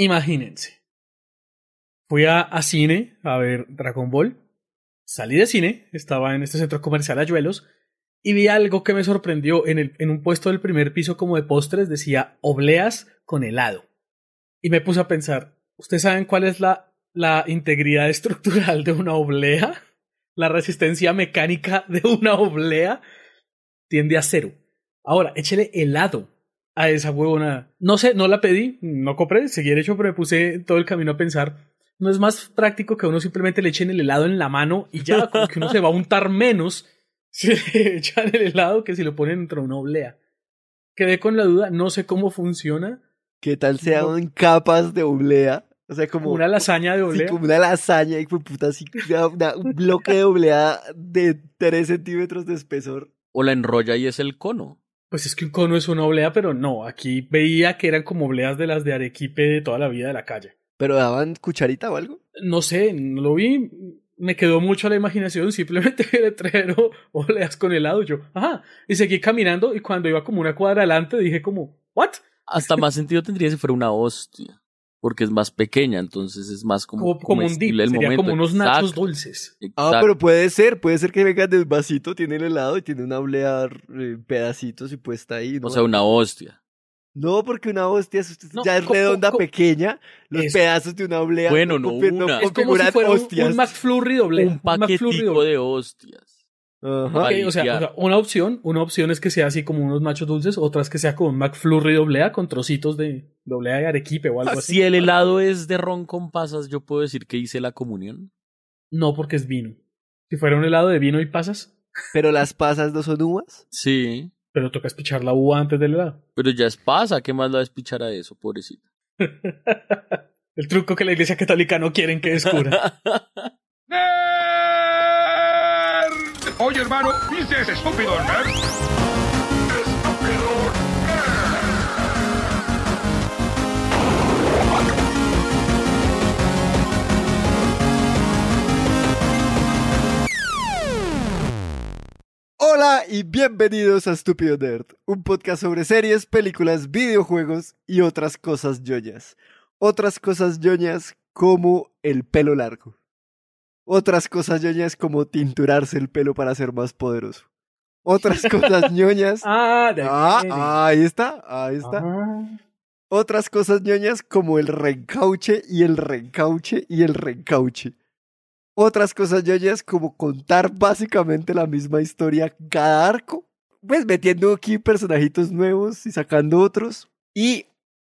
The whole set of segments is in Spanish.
Imagínense. Fui a, cine a ver Dragon Ball. Salí de cine, estaba en este centro comercial Ayuelos y vi algo que me sorprendió. En, el, en un puesto del primer piso como de postres decía obleas con helado. Y me puse a pensar, ¿ustedes saben cuál es la, la integridad estructural de una oblea? La resistencia mecánica de una oblea tiende a cero. Ahora, échele helado a esa huevona. No sé, no la pedí, no compré, seguí hecho pero me puse todo el camino a pensar. No es más práctico que uno simplemente le echen el helado en la mano y ya, como que uno se va a untar menos si le echan el helado que si lo ponen dentro de una oblea. Quedé con la duda, no sé cómo funciona. ¿Qué tal sea no. capas de oblea? O sea, como una lasaña de oblea. Sí, como una lasaña, y puta, así, un bloque de oblea de 3 centímetros de espesor. O la enrolla y es el cono. Pues es que un cono es una oblea, pero no, aquí veía que eran como obleas de las de Arequipe de toda la vida de la calle. ¿Pero daban cucharita o algo? No sé, no lo vi, me quedó mucho a la imaginación, simplemente le trajeron oleas con helado, yo, ajá, y seguí caminando y cuando iba como una cuadra adelante dije como, ¿what? Hasta más sentido tendría si fuera una hostia porque es más pequeña, entonces es más como, como, como un dip, como unos nachos dulces. Ah, pero puede ser, puede ser que venga del vasito, tiene el helado y tiene una oblea eh, pedacitos y puesta ahí. ¿no? O sea, una hostia. No, porque una hostia ya es redonda pequeña, los pedazos de una oblea bueno, no, no, una. es como si un, un McFlurry doble, un, un de hostias. Ok, o, sea, una opción, una opción es que sea así como unos machos dulces, otra es que sea como un McFlurry doblea con trocitos de doblea de arequipe o algo así. Si el helado es de ron con pasas, yo puedo decir que hice la comunión. No, porque es vino. Si fuera un helado de vino y pasas. Pero las pasas no son uvas. Sí. Pero toca espichar la uva antes del helado. Pero ya es pasa, ¿qué más la despichar a eso, pobrecita? el truco que la iglesia católica no quieren que descubra. Oye, hermano, estúpido Hola y bienvenidos a Estúpido Nerd, un podcast sobre series, películas, videojuegos y otras cosas yoñas. Otras cosas yoñas como el pelo largo. Otras cosas ñoñas como tinturarse el pelo para ser más poderoso. Otras cosas ñoñas. ah, ah ahí está, ahí está. Otras cosas ñoñas como el rencauche y el rencauche y el rencauche. Otras cosas ñoñas como contar básicamente la misma historia cada arco. Pues metiendo aquí personajitos nuevos y sacando otros. Y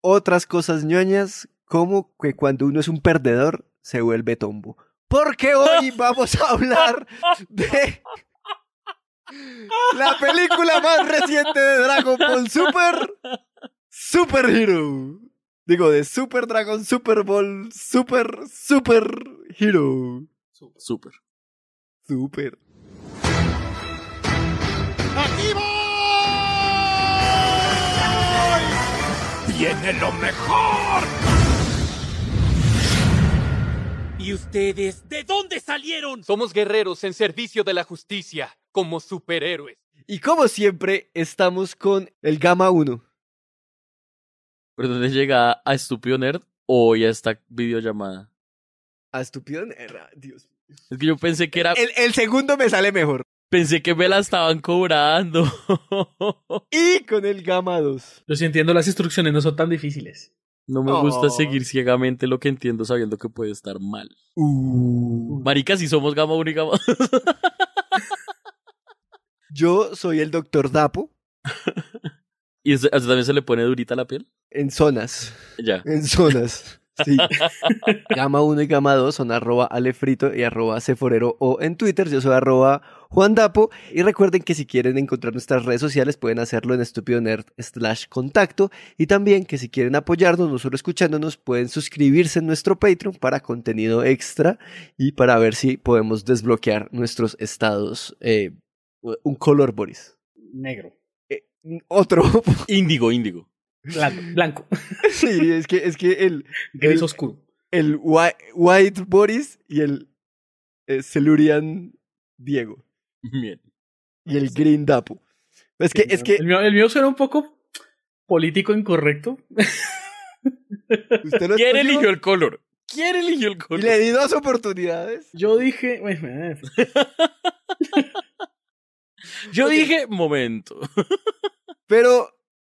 otras cosas ñoñas como que cuando uno es un perdedor se vuelve tombo porque hoy vamos a hablar de la película más reciente de Dragon Ball Super, Super Hero. Digo, de Super Dragon Super Ball Super Super Hero. Super. Super. ¡Aquí ¡Viene lo mejor! ustedes de dónde salieron? Somos guerreros en servicio de la justicia, como superhéroes. Y como siempre, estamos con el Gama 1. ¿Pero dónde llega a Estúpido Nerd o ya esta videollamada? A Estúpido Nerd, Dios mío. Es que yo pensé que era. El, el segundo me sale mejor. Pensé que me la estaban cobrando. y con el Gama 2. Yo sí entiendo, las instrucciones no son tan difíciles. No me gusta oh. seguir ciegamente lo que entiendo sabiendo que puede estar mal. Uh. Marica, si somos gama única Yo soy el doctor Dapo. ¿Y a eso, también se le pone durita la piel? En zonas. Ya. En zonas. Sí. Gama 1 y Gama 2 son arroba alefrito y arroba ceforero o en Twitter. Yo soy arroba Juan Dapo. Y recuerden que si quieren encontrar nuestras redes sociales pueden hacerlo en estupidonerd slash contacto. Y también que si quieren apoyarnos, nosotros escuchándonos, pueden suscribirse en nuestro Patreon para contenido extra y para ver si podemos desbloquear nuestros estados. Eh, un color, Boris. Negro. Eh, otro. Índigo, índigo. Blanco. Sí, es que, es que el. Gris oscuro. El white, Boris y el eh, Celurian Diego. Bien. Y el Green Dapo. Es que, es que. El mío, el suena un poco político incorrecto. ¿Usted ¿Quién eligió el color? ¿Quién eligió el color? le di dos oportunidades. Yo dije. Eh. Yo dije, momento. Pero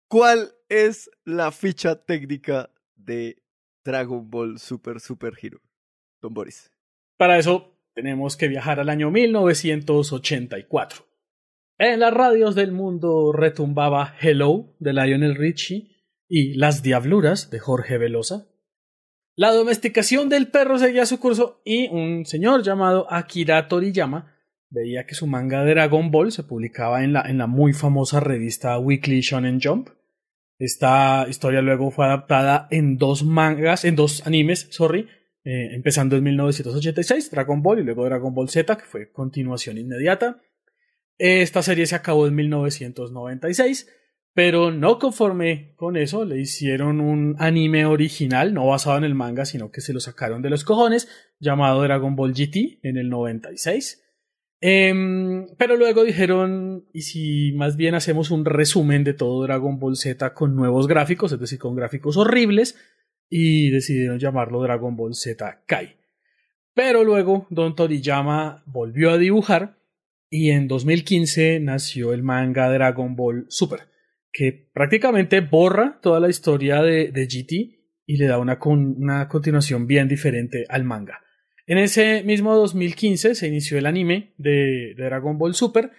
¿Cuál es la ficha técnica de Dragon Ball Super Super Hero? Don Boris. Para eso tenemos que viajar al año 1984. En las radios del mundo retumbaba Hello de Lionel Richie y Las Diabluras de Jorge Velosa. La domesticación del perro seguía su curso y un señor llamado Akira Toriyama Veía que su manga de Dragon Ball se publicaba en la, en la muy famosa revista Weekly Shonen Jump. Esta historia luego fue adaptada en dos mangas, en dos animes, sorry, eh, empezando en 1986, Dragon Ball y luego Dragon Ball Z, que fue continuación inmediata. Esta serie se acabó en 1996, pero no conforme con eso, le hicieron un anime original, no basado en el manga, sino que se lo sacaron de los cojones, llamado Dragon Ball GT en el 96. Em, pero luego dijeron, y si más bien hacemos un resumen de todo Dragon Ball Z con nuevos gráficos, es decir, con gráficos horribles, y decidieron llamarlo Dragon Ball Z Kai. Pero luego Don Toriyama volvió a dibujar y en 2015 nació el manga Dragon Ball Super, que prácticamente borra toda la historia de, GT y le da una, una continuación bien diferente al manga. En ese mismo 2015 se inició el anime de, Dragon Ball Super,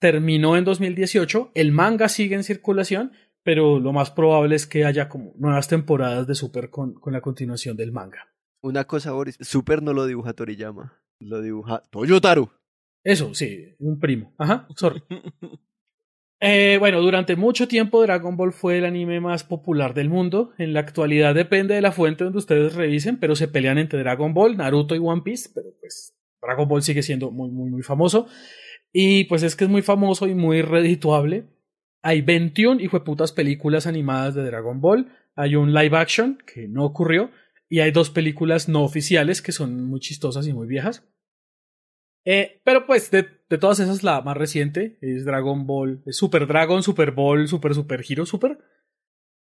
terminó en 2018, el manga sigue en circulación, pero lo más probable es que haya como nuevas temporadas de Super con, con la continuación del manga. Una cosa, Boris, Super no lo dibuja Toriyama, lo dibuja Toyotaru. Eso, sí, un primo. Ajá, sorry. Eh, bueno, durante mucho tiempo Dragon Ball fue el anime más popular del mundo. En la actualidad depende de la fuente donde ustedes revisen, pero se pelean entre Dragon Ball, Naruto y One Piece, pero pues Dragon Ball sigue siendo muy, muy, muy famoso. Y pues es que es muy famoso y muy redituable. Hay 21 putas películas animadas de Dragon Ball. Hay un live action que no ocurrió. Y hay dos películas no oficiales que son muy chistosas y muy viejas. Eh, pero pues de, todas esas la más reciente es Dragon Ball, Super Dragon, Super Ball, Super Super Hero Super.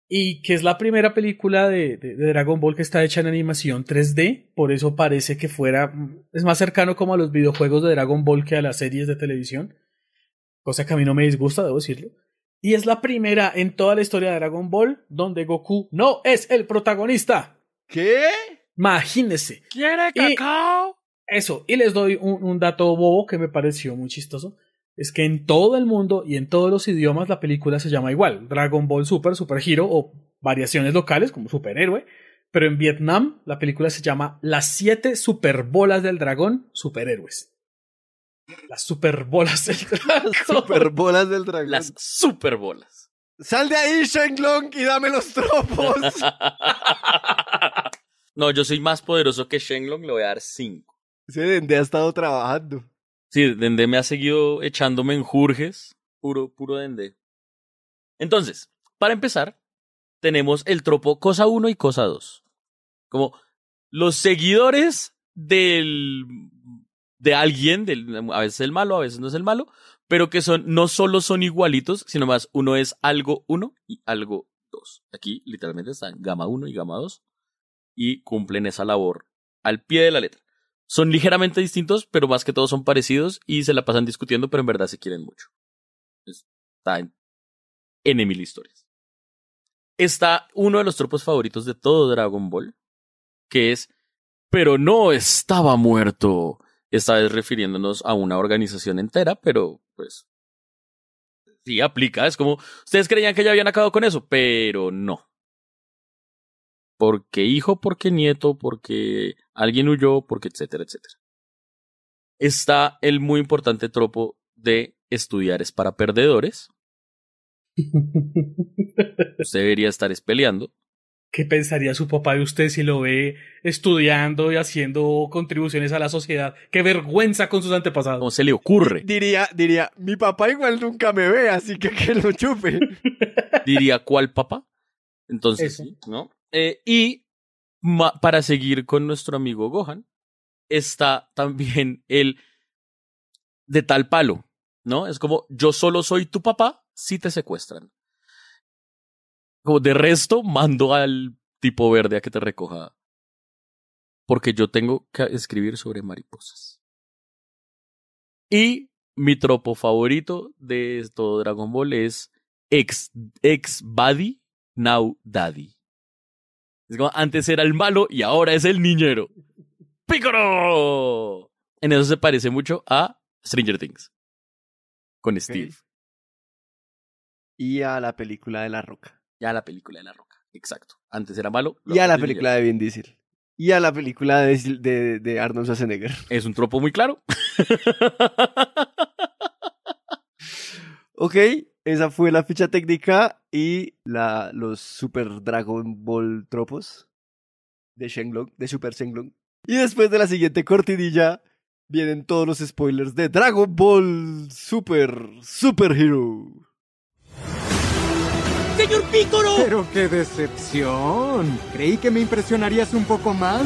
Y que es la primera película de, Dragon Ball que está hecha en animación 3D, por eso parece que fuera, mm, es más cercano como a los videojuegos de Dragon Ball que a las series de televisión, cosa que a mí no me disgusta, debo decirlo. Y es la primera en toda la historia de Dragon Ball donde Goku no es el protagonista. ¿Qué? Imagínese. ¿Quiere cacao? Eso, y les doy un, dato bobo que me pareció muy chistoso es que en todo el mundo y en todos los idiomas la película se llama igual, Dragon Ball Super, Super Hero o variaciones locales como Superhéroe, pero en Vietnam la película se llama Las siete superbolas del dragón, superhéroes. Las superbolas del dragón. superbolas del dragón. Las superbolas. Sal de ahí, Shenlong, y dame los tropos. no, yo soy más poderoso que Shenlong, le voy a dar cinco. Dende ha estado trabajando. Sí, Dende me ha seguido echándome enjurjes. Puro, puro Dende. Entonces, para empezar, tenemos el tropo cosa 1 y cosa 2. Como los seguidores del de alguien, del, a veces el malo, a veces no es el malo, pero que son no solo son igualitos, sino más uno es algo 1 y algo 2. Aquí literalmente están gama 1 y gama 2 y cumplen esa labor al pie de la letra son ligeramente distintos, pero más que todos son parecidos y se la pasan discutiendo, pero en verdad se quieren mucho. Está en, mil historias. Está uno de los tropos favoritos de todo Dragon Ball, que es, pero no estaba muerto. Esta vez refiriéndonos a una organización entera, pero pues sí aplica. Es como, ustedes creían que ya habían acabado con eso, pero no porque hijo, porque nieto, porque alguien huyó, porque etcétera, etcétera. Está el muy importante tropo de estudiar es para perdedores. Usted debería estar espeleando. ¿Qué pensaría su papá de usted si lo ve estudiando y haciendo contribuciones a la sociedad? ¡Qué vergüenza con sus antepasados! ¿Cómo se le ocurre? Diría, diría, mi papá igual nunca me ve, así que que lo chupe. diría, ¿cuál papá? Entonces, ¿no? Eh, y para seguir con nuestro amigo Gohan, está también el de tal palo, ¿no? Es como yo solo soy tu papá si te secuestran. Como de resto, mando al tipo verde a que te recoja. Porque yo tengo que escribir sobre mariposas. Y mi tropo favorito de todo Dragon Ball es ex, ex buddy, now daddy antes era el malo y ahora es el niñero. ¡Pícaro! En eso se parece mucho a Stranger Things. Con Steve. Y a la película de La Roca. Y a la película de La Roca, exacto. Antes era malo. Y a la película de Vin Diesel. Y a la película de, de Arnold Schwarzenegger. Es un tropo muy claro. ok, esa fue la ficha técnica y la, los Super Dragon Ball tropos de Shenlong, de Super Shenlong. Y después de la siguiente cortinilla vienen todos los spoilers de Dragon Ball Super Super Hero. ¡Señor Piccolo! ¡Pero qué decepción! Creí que me impresionarías un poco más.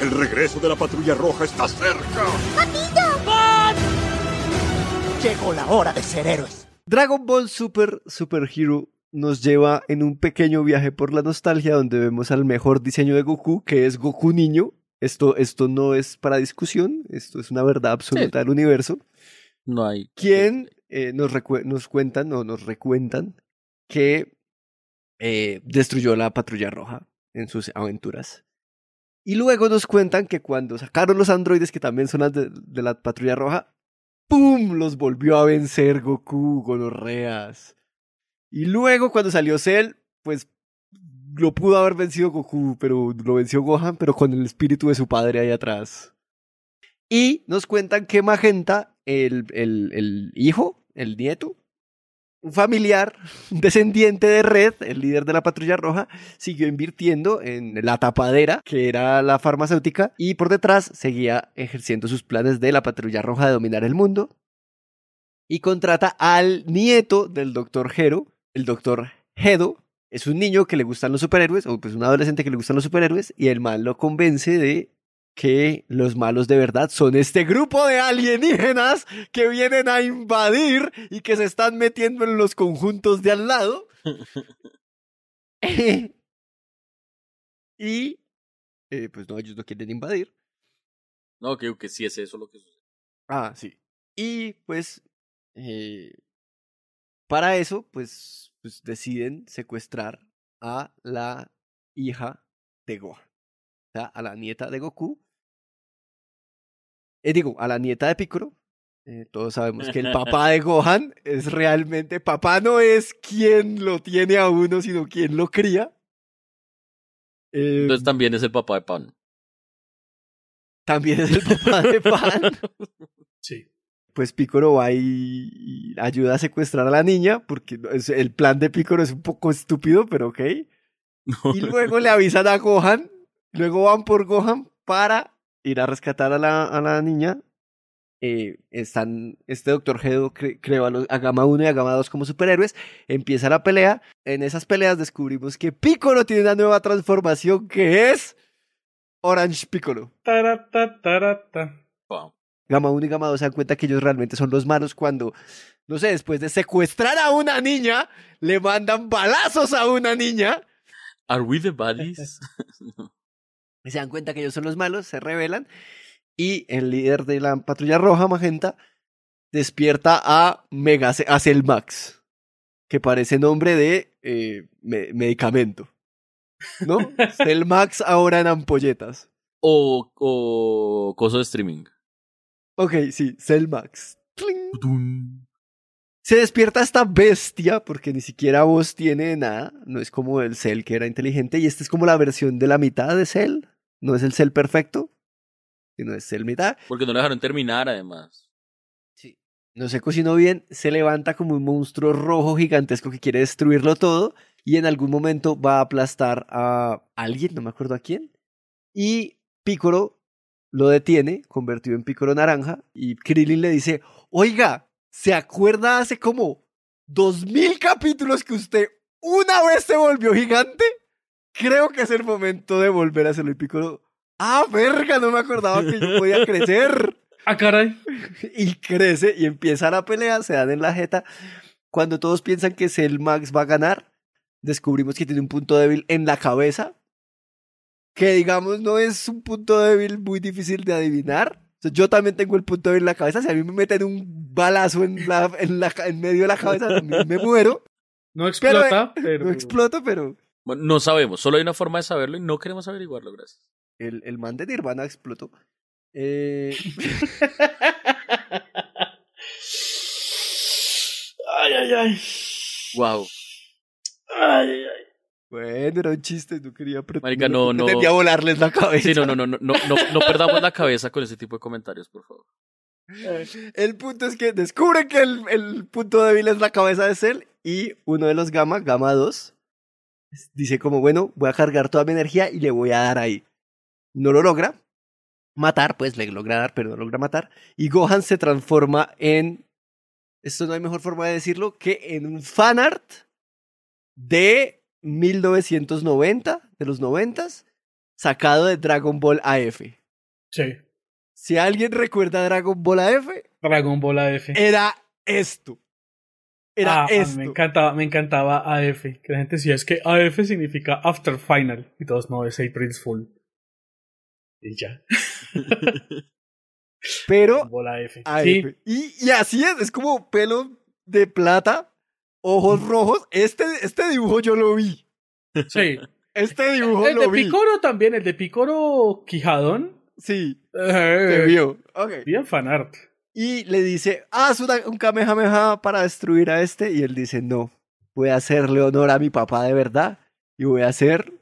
El regreso de la patrulla roja está cerca. ¡Papito! Llegó la hora de ser héroes. Dragon Ball Super Super Hero nos lleva en un pequeño viaje por la nostalgia donde vemos al mejor diseño de Goku, que es Goku niño. Esto, esto no es para discusión, esto es una verdad absoluta del universo. No hay. Quien eh, nos, nos cuentan o nos recuentan que eh, destruyó la patrulla roja en sus aventuras. Y luego nos cuentan que cuando sacaron los androides, que también son las de la patrulla roja, ¡Pum! Los volvió a vencer Goku, gonorreas. Y luego cuando salió Cell, pues lo pudo haber vencido Goku, pero lo venció Gohan, pero con el espíritu de su padre ahí atrás. Y nos cuentan que Magenta, el, el, el hijo, el nieto, un familiar, descendiente de Red, el líder de la patrulla roja, siguió invirtiendo en la tapadera, que era la farmacéutica, y por detrás seguía ejerciendo sus planes de la patrulla roja de dominar el mundo. Y contrata al nieto del doctor Hero, el doctor Hedo, es un niño que le gustan los superhéroes, o pues un adolescente que le gustan los superhéroes, y el mal lo convence de que los malos de verdad son este grupo de alienígenas que vienen a invadir y que se están metiendo en los conjuntos de al lado. y eh, pues no, ellos no quieren invadir. No, creo que sí es eso lo que sucede. Ah, sí. Y pues eh, para eso, pues, pues deciden secuestrar a la hija de Gohan, o sea, a la nieta de Goku eh, digo, a la nieta de Piccolo. Eh, todos sabemos que el papá de Gohan es realmente, papá no es quien lo tiene a uno, sino quien lo cría. Entonces em también es el papá de Pan. También es el papá de Pan. sí. Pues Piccolo va y, ayuda a secuestrar a la niña, porque el plan de Piccolo es un poco estúpido, pero ok. Y luego le avisan a Gohan, luego van por Gohan para ir a rescatar a la, a la niña. Eh, están este doctor Gedo creó a, Gama 1 y a Gama 2 como superhéroes. Empieza la pelea. En esas peleas descubrimos que Piccolo tiene una nueva transformación que es Orange Piccolo. Tarata, tarata. Gama 1 y Gama 2 se dan cuenta que ellos realmente son los malos cuando, no sé, después de secuestrar a una niña, le mandan balazos a una niña. ¿Are we the baddies? se dan cuenta que ellos son los malos, se rebelan. Y el líder de la patrulla roja, Magenta, despierta a Mega a Max, que parece nombre de eh, medicamento. ¿No? Max ahora en ampolletas. O, o de streaming. Ok, sí, Max. Se despierta esta bestia porque ni siquiera vos tiene nada. No es como el Cell que era inteligente. Y esta es como la versión de la mitad de Cell. No es el cel perfecto, sino es el mitad. Porque no lo dejaron terminar, además. Sí. No se cocinó bien, se levanta como un monstruo rojo gigantesco que quiere destruirlo todo y en algún momento va a aplastar a alguien, no me acuerdo a quién. Y Piccolo lo detiene, convertido en Piccolo naranja, y Krillin le dice, oiga, ¿se acuerda hace como dos mil capítulos que usted una vez se volvió gigante? creo que es el momento de volver a hacerlo. Y pico ah, verga, no me acordaba que yo podía crecer. ah, caray. Y crece y empieza la pelea, se dan en la jeta. Cuando todos piensan que Cell Max va a ganar, descubrimos que tiene un punto débil en la cabeza, que digamos no es un punto débil muy difícil de adivinar. yo también tengo el punto débil en la cabeza. Si a mí me meten un balazo en, la, en, la, en medio de la cabeza, me muero. No eh, explota, pero, pero... No exploto, pero no sabemos, solo hay una forma de saberlo y no queremos averiguarlo, gracias. El, el man de Nirvana explotó. Eh... ay, ay, ay. Wow. Ay, ay, ay. Bueno, era un chiste, no quería Marica, no, volarles la cabeza. Sí, no, no, no, no, no, no, perdamos la cabeza con ese tipo de comentarios, por favor. El punto es que descubren que el, el punto débil es la cabeza de Cell y uno de los Gamma, Gamma 2, dice como, bueno, voy a cargar toda mi energía y le voy a dar ahí. No lo logra matar, pues le logra dar, pero no logra matar. Y Gohan se transforma en, esto no hay mejor forma de decirlo, que en un fanart de 1990, de los 90, sacado de Dragon Ball AF. Sí. Si alguien recuerda Dragon Ball AF. Dragon Ball AF. Era esto. Ah, me encantaba, me encantaba AF, que la gente decía, es que AF significa After Final, y todos, no, es April's Full. Y ya. Pero, Y, y así es, es como pelo de plata, ojos rojos. Este, este dibujo yo lo vi. Sí. Este dibujo el, el de Picoro también, el de Picoro Quijadón. Sí. te eh, se vio. Bien fanart y le dice, haz ah, un Kamehameha para destruir a este. Y él dice, no, voy a hacerle honor a mi papá de verdad y voy a hacer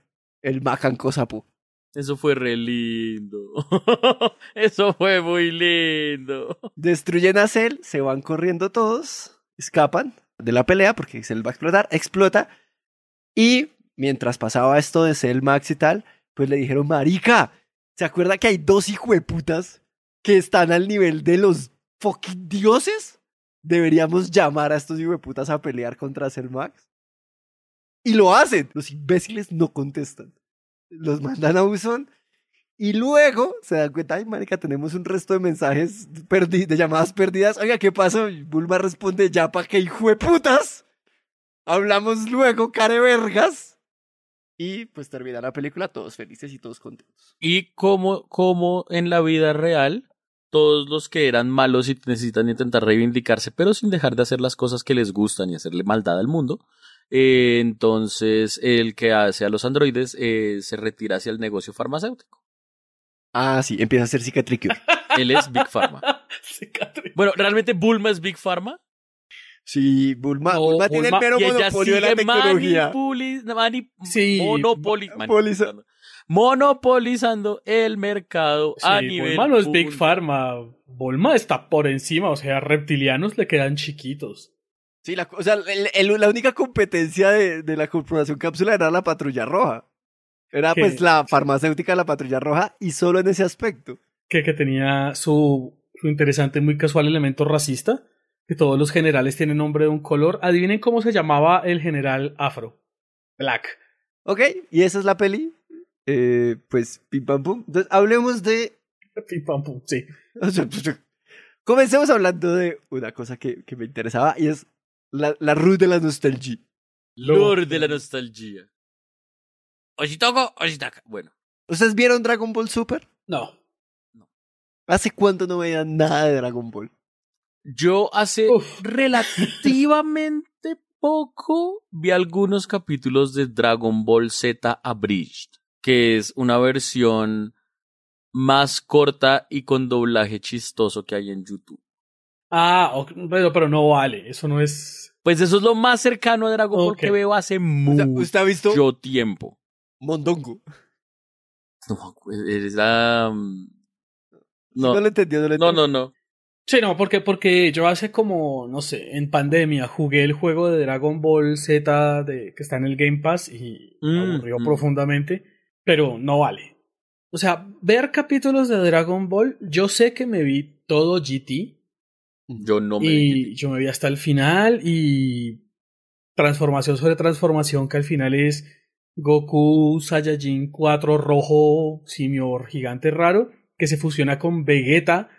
el Macanco Sapu. Eso fue re lindo. Eso fue muy lindo. Destruyen a Cell, se van corriendo todos, escapan de la pelea porque Cell va a explotar, explota. Y mientras pasaba esto de Cell, Max y tal, pues le dijeron, marica, ¿se acuerda que hay dos hijueputas que están al nivel de los dioses, deberíamos llamar a estos putas a pelear contra Max. Y lo hacen. Los imbéciles no contestan. Los mandan a Buzón. Y luego se dan cuenta, ay, marica, tenemos un resto de mensajes de llamadas perdidas. Oiga, ¿qué pasó? Bulma responde, ya pa' qué, hijo de Hablamos luego, care vergas. Y pues termina la película todos felices y todos contentos. Y cómo como en la vida real, los que eran malos y necesitan intentar reivindicarse, pero sin dejar de hacer las cosas que les gustan y hacerle maldad al mundo. Eh, entonces, el que hace a los androides eh, se retira hacia el negocio farmacéutico. Ah, sí, empieza a ser Cicatricure. Él es Big Pharma. bueno, realmente Bulma es Big Pharma. Sí, Bulma, Bulma, tiene el mero monopolio de la tecnología. sí, monopolizando el mercado a nivel. Bulma no es Big Pharma. Volma está por encima, o sea, reptilianos le quedan chiquitos. Sí, o sea, la única competencia de, la corporación cápsula era la patrulla roja. Era pues la farmacéutica de la patrulla roja y solo en ese aspecto. Que, que tenía su, su interesante, muy casual elemento racista, que todos los generales tienen nombre de un color. Adivinen cómo se llamaba el general afro. Black. Ok, y esa es la peli. Eh, pues, pim pam pum. Entonces, hablemos de. Pim pam pum, sí. Pues, comencemos hablando de una cosa que, me interesaba y es la, la de la nostalgia. Lore de la nostalgia. Oshitoko, Oshitaka. Bueno. ¿Ustedes vieron Dragon Ball Super? No. ¿Hace cuánto no veían nada de Dragon Ball? Yo hace relativamente poco vi algunos capítulos de Dragon Ball Z Abridged que es una versión más corta y con doblaje chistoso que hay en YouTube. Ah, pero, no vale, eso no es. Pues eso es lo más cercano a Dragon Ball que veo hace mucho ¿Usted ha visto tiempo. Mondongo. No, es la. Mm, no. no lo entendí. no No, no, no. Sí, no, porque, porque yo hace como, no sé, en pandemia jugué el juego de Dragon Ball Z que está en el Game Pass y me mm, aburrió mm. profundamente pero no vale. O sea, ver capítulos de Dragon Ball, yo sé que me vi todo GT. Yo no me y vi. Yo me vi hasta el final y transformación sobre transformación que al final es Goku Saiyajin 4 rojo simio gigante raro que se fusiona con Vegeta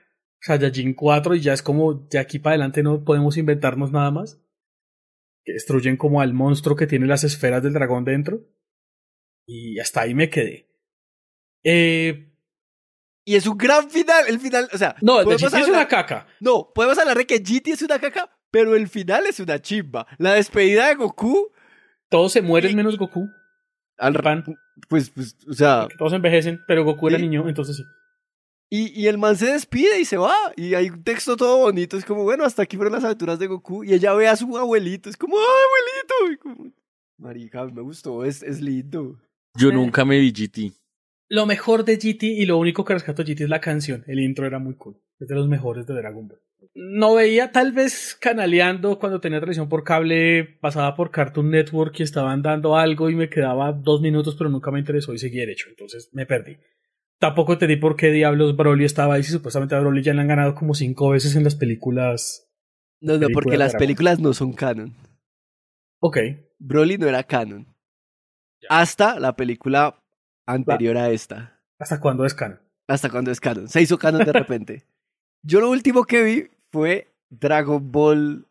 Saiyajin 4 y ya es como de aquí para adelante no podemos inventarnos nada más. Que destruyen como al monstruo que tiene las esferas del dragón dentro. Y hasta ahí me quedé. Eh, y es un gran final, el final, o sea... No, es una caca. No, podemos hablar de que GT es una caca, pero el final es una chimba. La despedida de Goku... Todos se mueren menos Goku. Al pan. Pues, pues, o sea... Todos envejecen, pero Goku era niño, entonces sí. Y, y, el man se despide y se va. Y hay un texto todo bonito. Es como, bueno, hasta aquí fueron las aventuras de Goku. Y ella ve a su abuelito. Es como, ¡ay, abuelito! Marica, me gustó, es lindo. Yo nunca me vi GT. Lo mejor de GT y lo único que rescato a GT es la canción. El intro era muy cool. Es de los mejores de Dragon Ball. No veía tal vez canaleando cuando tenía televisión por cable, pasaba por Cartoon Network y estaban dando algo y me quedaba dos minutos, pero nunca me interesó y seguí derecho. Entonces me perdí. Tampoco te di por qué diablos Broly estaba ahí si supuestamente a Broly ya le han ganado como cinco veces en las películas. No, no, porque las películas no son canon. Ok. Broly no era canon. Hasta la película anterior a esta. Hasta cuando es canon. Hasta cuando es canon. Se hizo canon de repente. Yo lo último que vi fue Dragon Ball.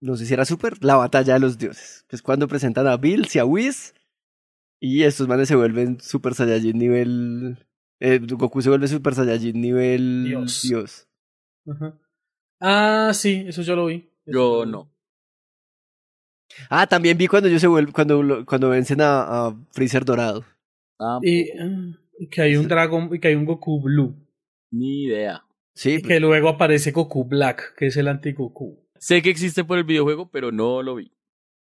No sé si era Super, la batalla de los dioses. Que es cuando presentan a Bills y a Whis. Y estos manes se vuelven Super Saiyajin nivel. Eh, Goku se vuelve Super Saiyajin nivel. Dios. Dios. Ah, sí, eso yo lo vi. Yo no. Ah, también vi cuando yo se vuelven, cuando, cuando vencen a, Freezer Dorado. Ah, y pues. ah, que hay un dragón y que hay un Goku Blue. Ni idea. Sí. Pues. que luego aparece Goku Black, que es el anti-Goku. Sé que existe por el videojuego, pero no lo vi.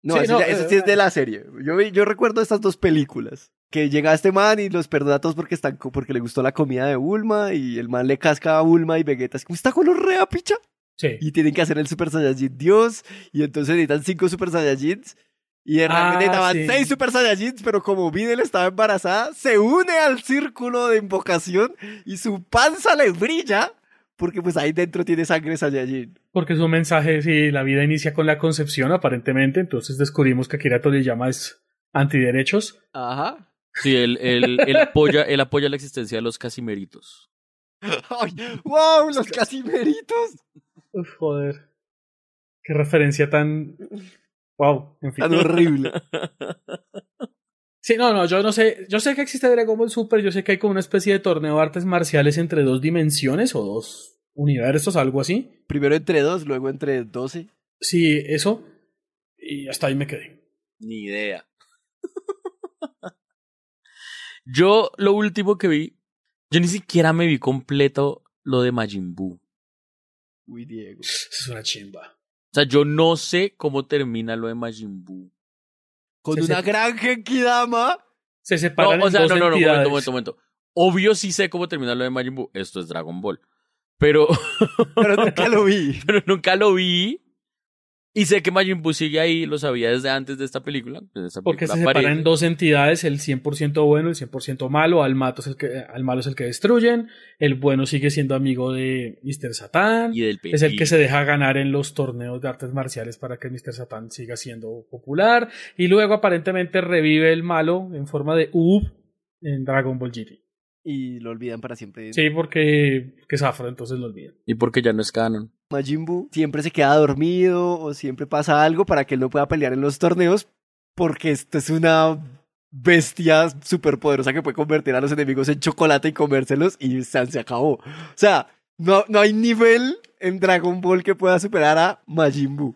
No, eso sí es de la serie. Yo, yo recuerdo estas dos películas. Que llega este man y los perdona a todos porque, están, porque le gustó la comida de Bulma y el man le casca a Bulma y Vegeta. Es como, ¿está con los rea, picha? Y tienen que hacer el Super Saiyajin Dios. Y entonces necesitan cinco Super Saiyajins. Y realmente realidad ah, necesitaban seis Super Saiyajins, pero como Videl estaba embarazada, se une al círculo de invocación y su panza le brilla. Porque pues ahí dentro tiene sangre Saiyajin. Porque es un mensaje, si la vida inicia con la concepción, aparentemente, entonces descubrimos que Akira Toriyama es antiderechos. Ajá. Sí, él, apoya, apoya la existencia de los casimeritos. ¡Wow! ¡Los casimeritos! joder. Qué referencia tan. Wow, en fin. Tan horrible. Sí, no, no, yo no sé. Yo sé que existe Dragon Ball Super, yo sé que hay como una especie de torneo de artes marciales entre dos dimensiones o dos universos, algo así. Primero entre dos, luego entre doce. Sí, eso. Y hasta ahí me quedé. Ni idea. yo lo último que vi, yo ni siquiera me vi completo lo de Majin Buu. Uy, Diego. Es una chimba. O sea, yo no sé cómo termina lo de Majin Buu. Con una gran Genkidama. Se separan no, o sea, no, no, no, momento, momento, momento. Obvio sí sé cómo termina lo de Majin Buu. Esto es Dragon Ball. Pero. Pero nunca lo vi. Pero nunca lo vi. Y sé que Majin Buu sigue ahí, lo sabía desde antes de esta película. Pues, porque se separan en dos entidades, el 100% bueno y el 100% malo. Al, mato el que, al malo es el que destruyen, el bueno sigue siendo amigo de Mr. Satan. Y del es el que se deja ganar en los torneos de artes marciales para que Mr. Satan siga siendo popular. Y luego aparentemente revive el malo en forma de Ub en Dragon Ball GT. Y lo olvidan para siempre. Sí, porque que entonces lo olvidan. Y porque ya no es canon. Majin Buu siempre se queda dormido o siempre pasa algo para que él no pueda pelear en los torneos, porque esto es una bestia superpoderosa que puede convertir a los enemigos en chocolate y comérselos y se acabó. O sea, no, no hay nivel en Dragon Ball que pueda superar a Majin Buu.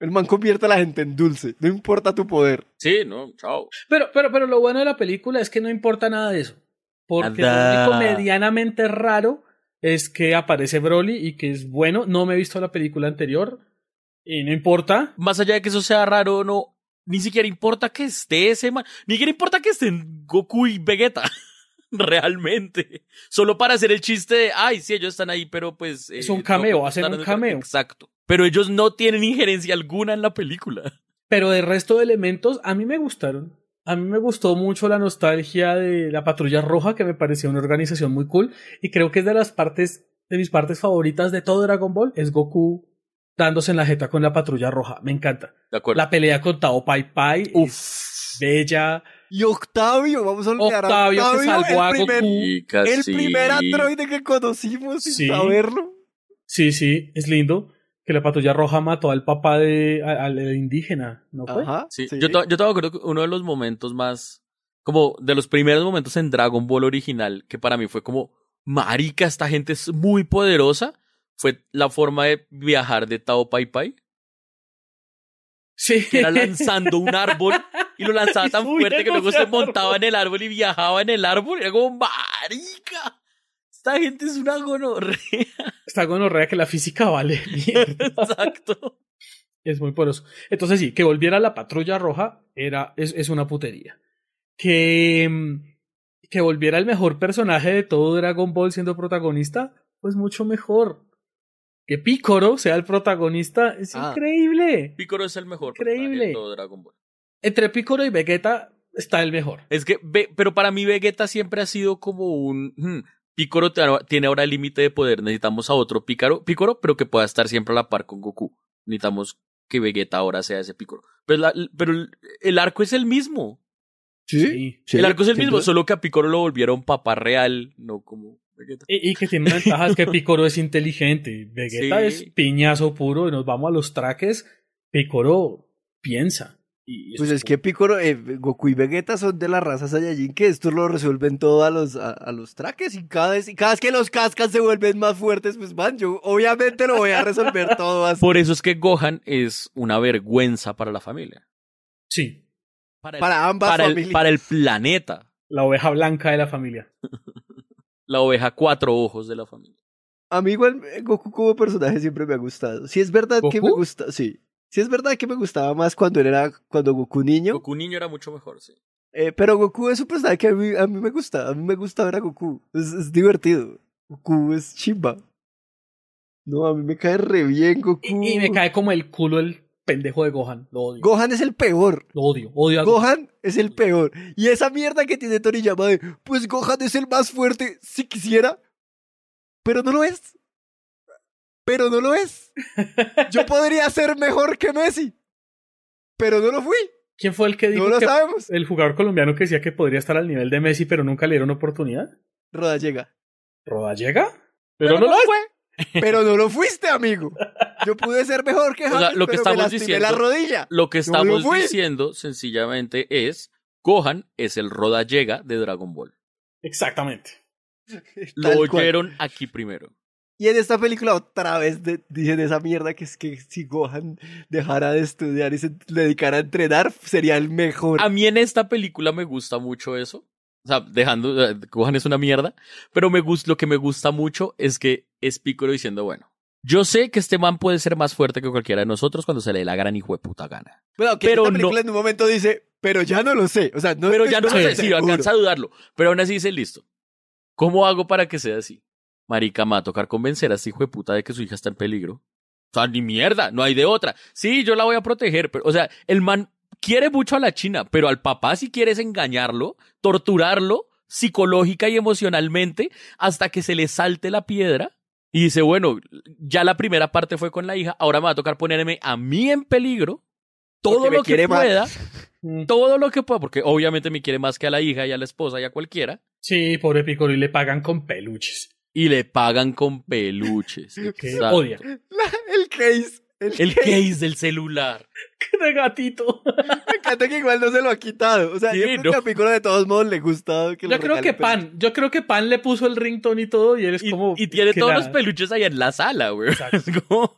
El man convierte a la gente en dulce, no importa tu poder. Sí, no, chao. Pero, pero, pero lo bueno de la película es que no importa nada de eso. Porque es medianamente raro es que aparece Broly y que es bueno. No me he visto la película anterior y no importa. Más allá de que eso sea raro o no, ni siquiera importa que esté ese ni siquiera importa que estén Goku y Vegeta. Realmente. Solo para hacer el chiste de, ay, sí, ellos están ahí, pero pues. Eh, es un cameo, hacen un cameo. Exacto. Pero ellos no tienen injerencia alguna en la película. Pero el resto de elementos a mí me gustaron a mí me gustó mucho la nostalgia de la Patrulla Roja, que me parecía una organización muy cool. Y creo que es de las partes, de mis partes favoritas de todo Dragon Ball, es Goku dándose en la jeta con la Patrulla Roja. Me encanta. La pelea con Tao Pai Pai bella. Y Octavio, vamos a olvidar a Octavio, a Primer, el primer androide que conocimos sin saberlo. Sí, sí, es lindo que la patrulla roja mató al papá de al, indígena, ¿no fue? Ajá, sí. Yo, yo te creo que uno de los momentos más como de los primeros momentos en Dragon Ball original que para mí fue como marica, esta gente es muy poderosa, fue la forma de viajar de Tao Pai Pai. Sí. Que era lanzando un árbol y lo lanzaba tan fuerte que luego se montaba en el árbol y viajaba en el árbol. Era como marica. Esta gente es una gonorrea. Esta gonorrea que la física vale. Exacto. Es muy poroso. Entonces sí, que volviera la patrulla roja era, es, una putería. Que, mm, que volviera el mejor personaje de todo Dragon Ball siendo protagonista, pues mucho mejor. Que Picoro sea el protagonista es ah. increíble. Picoro es el mejor increíble. personaje de todo Dragon Ball. Entre Picoro y Vegeta está el mejor. Es que, pero para mí Vegeta siempre ha sido como un... Hmm, Picoro tiene ahora el límite de poder. Necesitamos a otro pícaro Picoro, pero que pueda estar siempre a la par con Goku. Necesitamos que Vegeta ahora sea ese Picoro. Pues pero, el arco es el mismo. Sí, sí. El arco es el mismo, solo que a Picoro lo volvieron papá real, no como Vegeta. Y, que tiene ventajas es que Picoro es inteligente. Vegeta es piñazo puro y nos vamos a los traques. Picoro piensa pues es que Piccolo, eh, Goku y Vegeta son de la raza Saiyajin que estos lo resuelven todo a los, a, los traques y cada, vez, cada que los cascas se vuelven más fuertes, pues man, yo obviamente lo voy a resolver todo así. Por eso es que Gohan es una vergüenza para la familia. Sí. Para, ambas familias. para el planeta. La oveja blanca de la familia. la oveja cuatro ojos de la familia. A mí igual eh, Goku como personaje siempre me ha gustado. Si es verdad que me gusta, sí. Sí, es verdad que me gustaba más cuando era cuando Goku niño. Goku niño era mucho mejor, sí. Eh, pero Goku es un personaje que a mí, me gusta. A mí me gusta ver a Goku. Es, divertido. Goku es chimba. No, a mí me cae re bien Goku. Y, me cae como el culo el pendejo de Gohan. Lo odio. Gohan es el peor. Lo odio. Odio a Gohan. Gohan es el peor. Y esa mierda que tiene Toriyama de, pues Gohan es el más fuerte si quisiera, pero no lo es pero no lo es. Yo podría ser mejor que Messi, pero no lo fui. ¿Quién fue el que dijo? No lo sabemos. El jugador colombiano que decía que podría estar al nivel de Messi, pero nunca le dieron oportunidad. Rodallega. ¿Rodallega? Pero, no, lo fue. Pero no lo fuiste, amigo. Yo pude ser mejor que lo que estamos diciendo, Lo que estamos diciendo sencillamente es Cohan es el Rodallega de Dragon Ball. Exactamente. Lo oyeron aquí primero. Y en esta película otra vez de, dicen esa mierda que es que si Gohan dejara de estudiar y se dedicara a entrenar, sería el mejor. A mí en esta película me gusta mucho eso. O sea, dejando, eh, Gohan es una mierda, pero me gusta, lo que me gusta mucho es que es Piccolo diciendo, bueno, yo sé que este man puede ser más fuerte que cualquiera de nosotros cuando se le dé la gran hijo de puta gana. pero en un momento dice, pero ya no lo sé. O sea, no Pero ya no lo sé, sí, alcanza a dudarlo. Pero aún así dice, listo. ¿Cómo hago para que sea así? Marica, me va a tocar convencer a ese hijo de puta de que su hija está en peligro. O sea, ni mierda, no hay de otra. Sí, yo la voy a proteger, pero, o sea, el man quiere mucho a la China, pero al papá si sí quieres engañarlo, torturarlo psicológica y emocionalmente hasta que se le salte la piedra y dice, bueno, ya la primera parte fue con la hija, ahora me va a tocar ponerme a mí en peligro todo lo que pueda, mm. todo lo que pueda, porque obviamente me quiere más que a la hija y a la esposa y a cualquiera. Sí, pobre pico y le pagan con peluches y le pagan con peluches. exacto. odia. el case. El, case. del celular. qué gatito. Me encanta que igual no se lo ha quitado. O sea, yo creo que a Piccolo de todos modos le gusta. Que yo creo que Pan, yo creo que Pan le puso el ringtone y todo y eres es como. Y tiene todos los peluches ahí en la sala, güey. Exacto.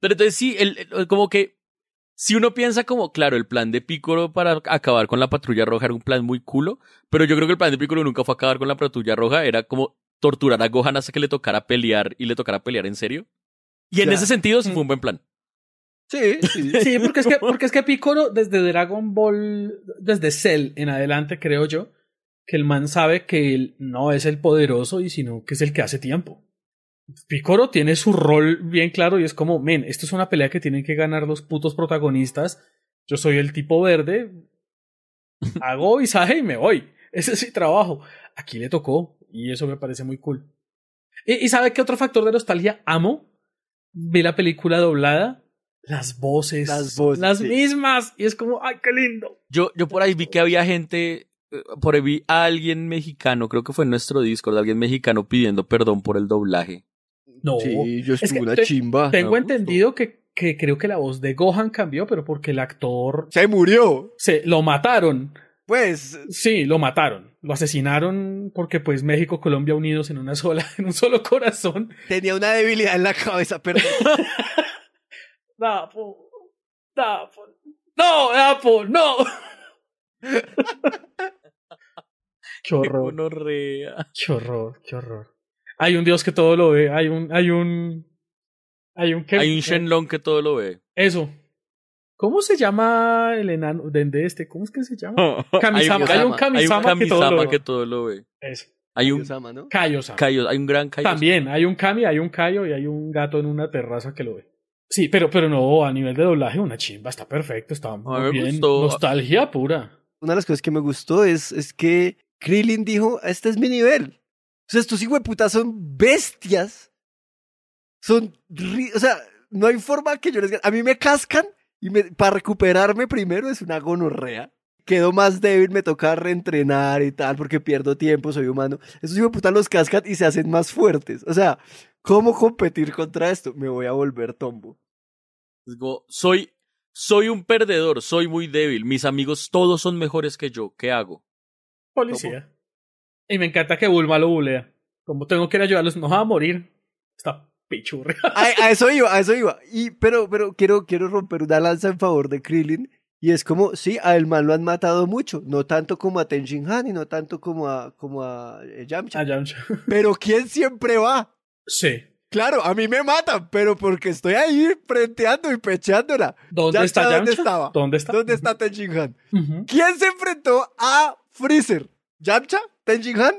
Pero entonces sí, el, como que si uno piensa como, claro, el plan de Piccolo para acabar con la patrulla roja era un plan muy culo, pero yo creo que el plan de Piccolo nunca fue acabar con la patrulla roja, era como torturar a Gohan hasta que le tocara pelear y le tocara pelear en serio. Y en ese sentido sí fue un mm. buen plan. Sí, sí, sí porque, es que, porque es que Piccolo desde Dragon Ball, desde Cell en adelante creo yo, que el man sabe que él no es el poderoso y sino que es el que hace tiempo. Picoro tiene su rol bien claro y es como, men, esto es una pelea que tienen que ganar los putos protagonistas. Yo soy el tipo verde, hago visaje y me voy. Ese es mi trabajo. Aquí le tocó y eso me parece muy cool. ¿Y, sabe qué otro factor de nostalgia amo? Vi la película doblada, las voces, las, las mismas y es como, ay, qué lindo. Yo, yo por ahí vi que había gente eh, por ahí vi a alguien mexicano, creo que fue en nuestro Discord, alguien mexicano pidiendo perdón por el doblaje. No. Sí, yo estuve una chimba. Tengo entendido que, que, creo que la voz de Gohan cambió, pero porque el actor. Se murió. Se, lo mataron. Pues. Sí, lo mataron. Lo asesinaron porque, pues, México, Colombia unidos en una sola, en un solo corazón. Tenía una debilidad en la cabeza, pero. No, No, Dapo, no. Chorro. Qué horror, qué horror hay un Dios que todo lo ve, hay un, hay un, hay un hay un eh, Shenlong que todo lo ve. Eso. ¿Cómo se llama el enano de, este? ¿Cómo es que se llama? Kamisama. hay, un, Kamisama, que, todo, lo ve. Eso. Hay un Kayo ¿no? hay un gran También hay un Kami, hay un Kayo y hay un gato en una terraza que lo ve. Sí, pero, pero no, a nivel de doblaje, una chimba, está perfecto, está muy bien. Nostalgia pura. Una de las cosas que me gustó es, es que Krillin dijo, este es mi nivel. O sea, estos putas son bestias. Son. O sea, no hay forma que yo les. A mí me cascan y me... para recuperarme primero es una gonorrea. Quedo más débil, me toca reentrenar y tal, porque pierdo tiempo, soy humano. Estos putas los cascan y se hacen más fuertes. O sea, ¿cómo competir contra esto? Me voy a volver tombo. soy, soy un perdedor, soy muy débil. Mis amigos todos son mejores que yo. ¿Qué hago? Policía. Y me encanta que Bulma lo bulea. Como tengo que ir a ayudarlos, no va a morir. Está pichurra. A, eso iba, a eso iba. Y, pero pero quiero, quiero romper una lanza en favor de Krillin. Y es como, sí, a Elman lo han matado mucho. No tanto como a Tenjin Han y no tanto como a, como a eh, Yamcha. Pero ¿quién siempre va? Sí. Claro, a mí me matan, pero porque estoy ahí frenteando y pecheándola. ¿Dónde está Yamcha? ¿Dónde estaba? ¿Dónde está? ¿Dónde está Ten Han? ¿Quién se enfrentó a Freezer? ¿Yamcha? Jinhan?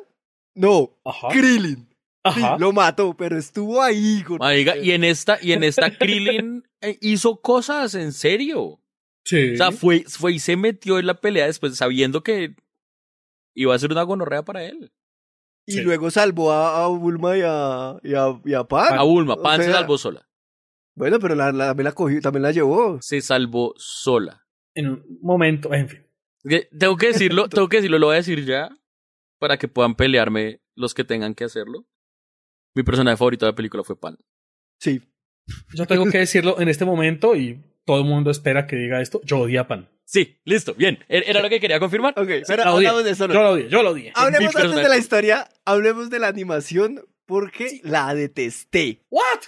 no. Krillin. lo mató, pero estuvo ahí. y en esta, y en esta Krillin eh, hizo cosas en serio. Sí. O sea, fue, fue y se metió en la pelea después sabiendo que iba a ser una gonorrea para él. Y luego salvó a, Bulma y a, y a, Pan. A Bulma, Pan se salvó sola. Bueno, pero también la cogió, también la llevó. Se salvó sola. En un momento, en fin. Tengo que decirlo, tengo que decirlo, lo voy a decir ya para que puedan pelearme los que tengan que hacerlo. Mi personaje favorito de la película fue Pan. Sí. Yo tengo que decirlo en este momento y todo el mundo espera que diga esto. Yo odié a Pan. Sí, listo, bien. Er, era lo que quería confirmar. Ok, pero hablamos de eso. Yo lo odié, yo lo odié. Hablemos antes de la historia, hablemos de la animación porque la detesté. ¿What?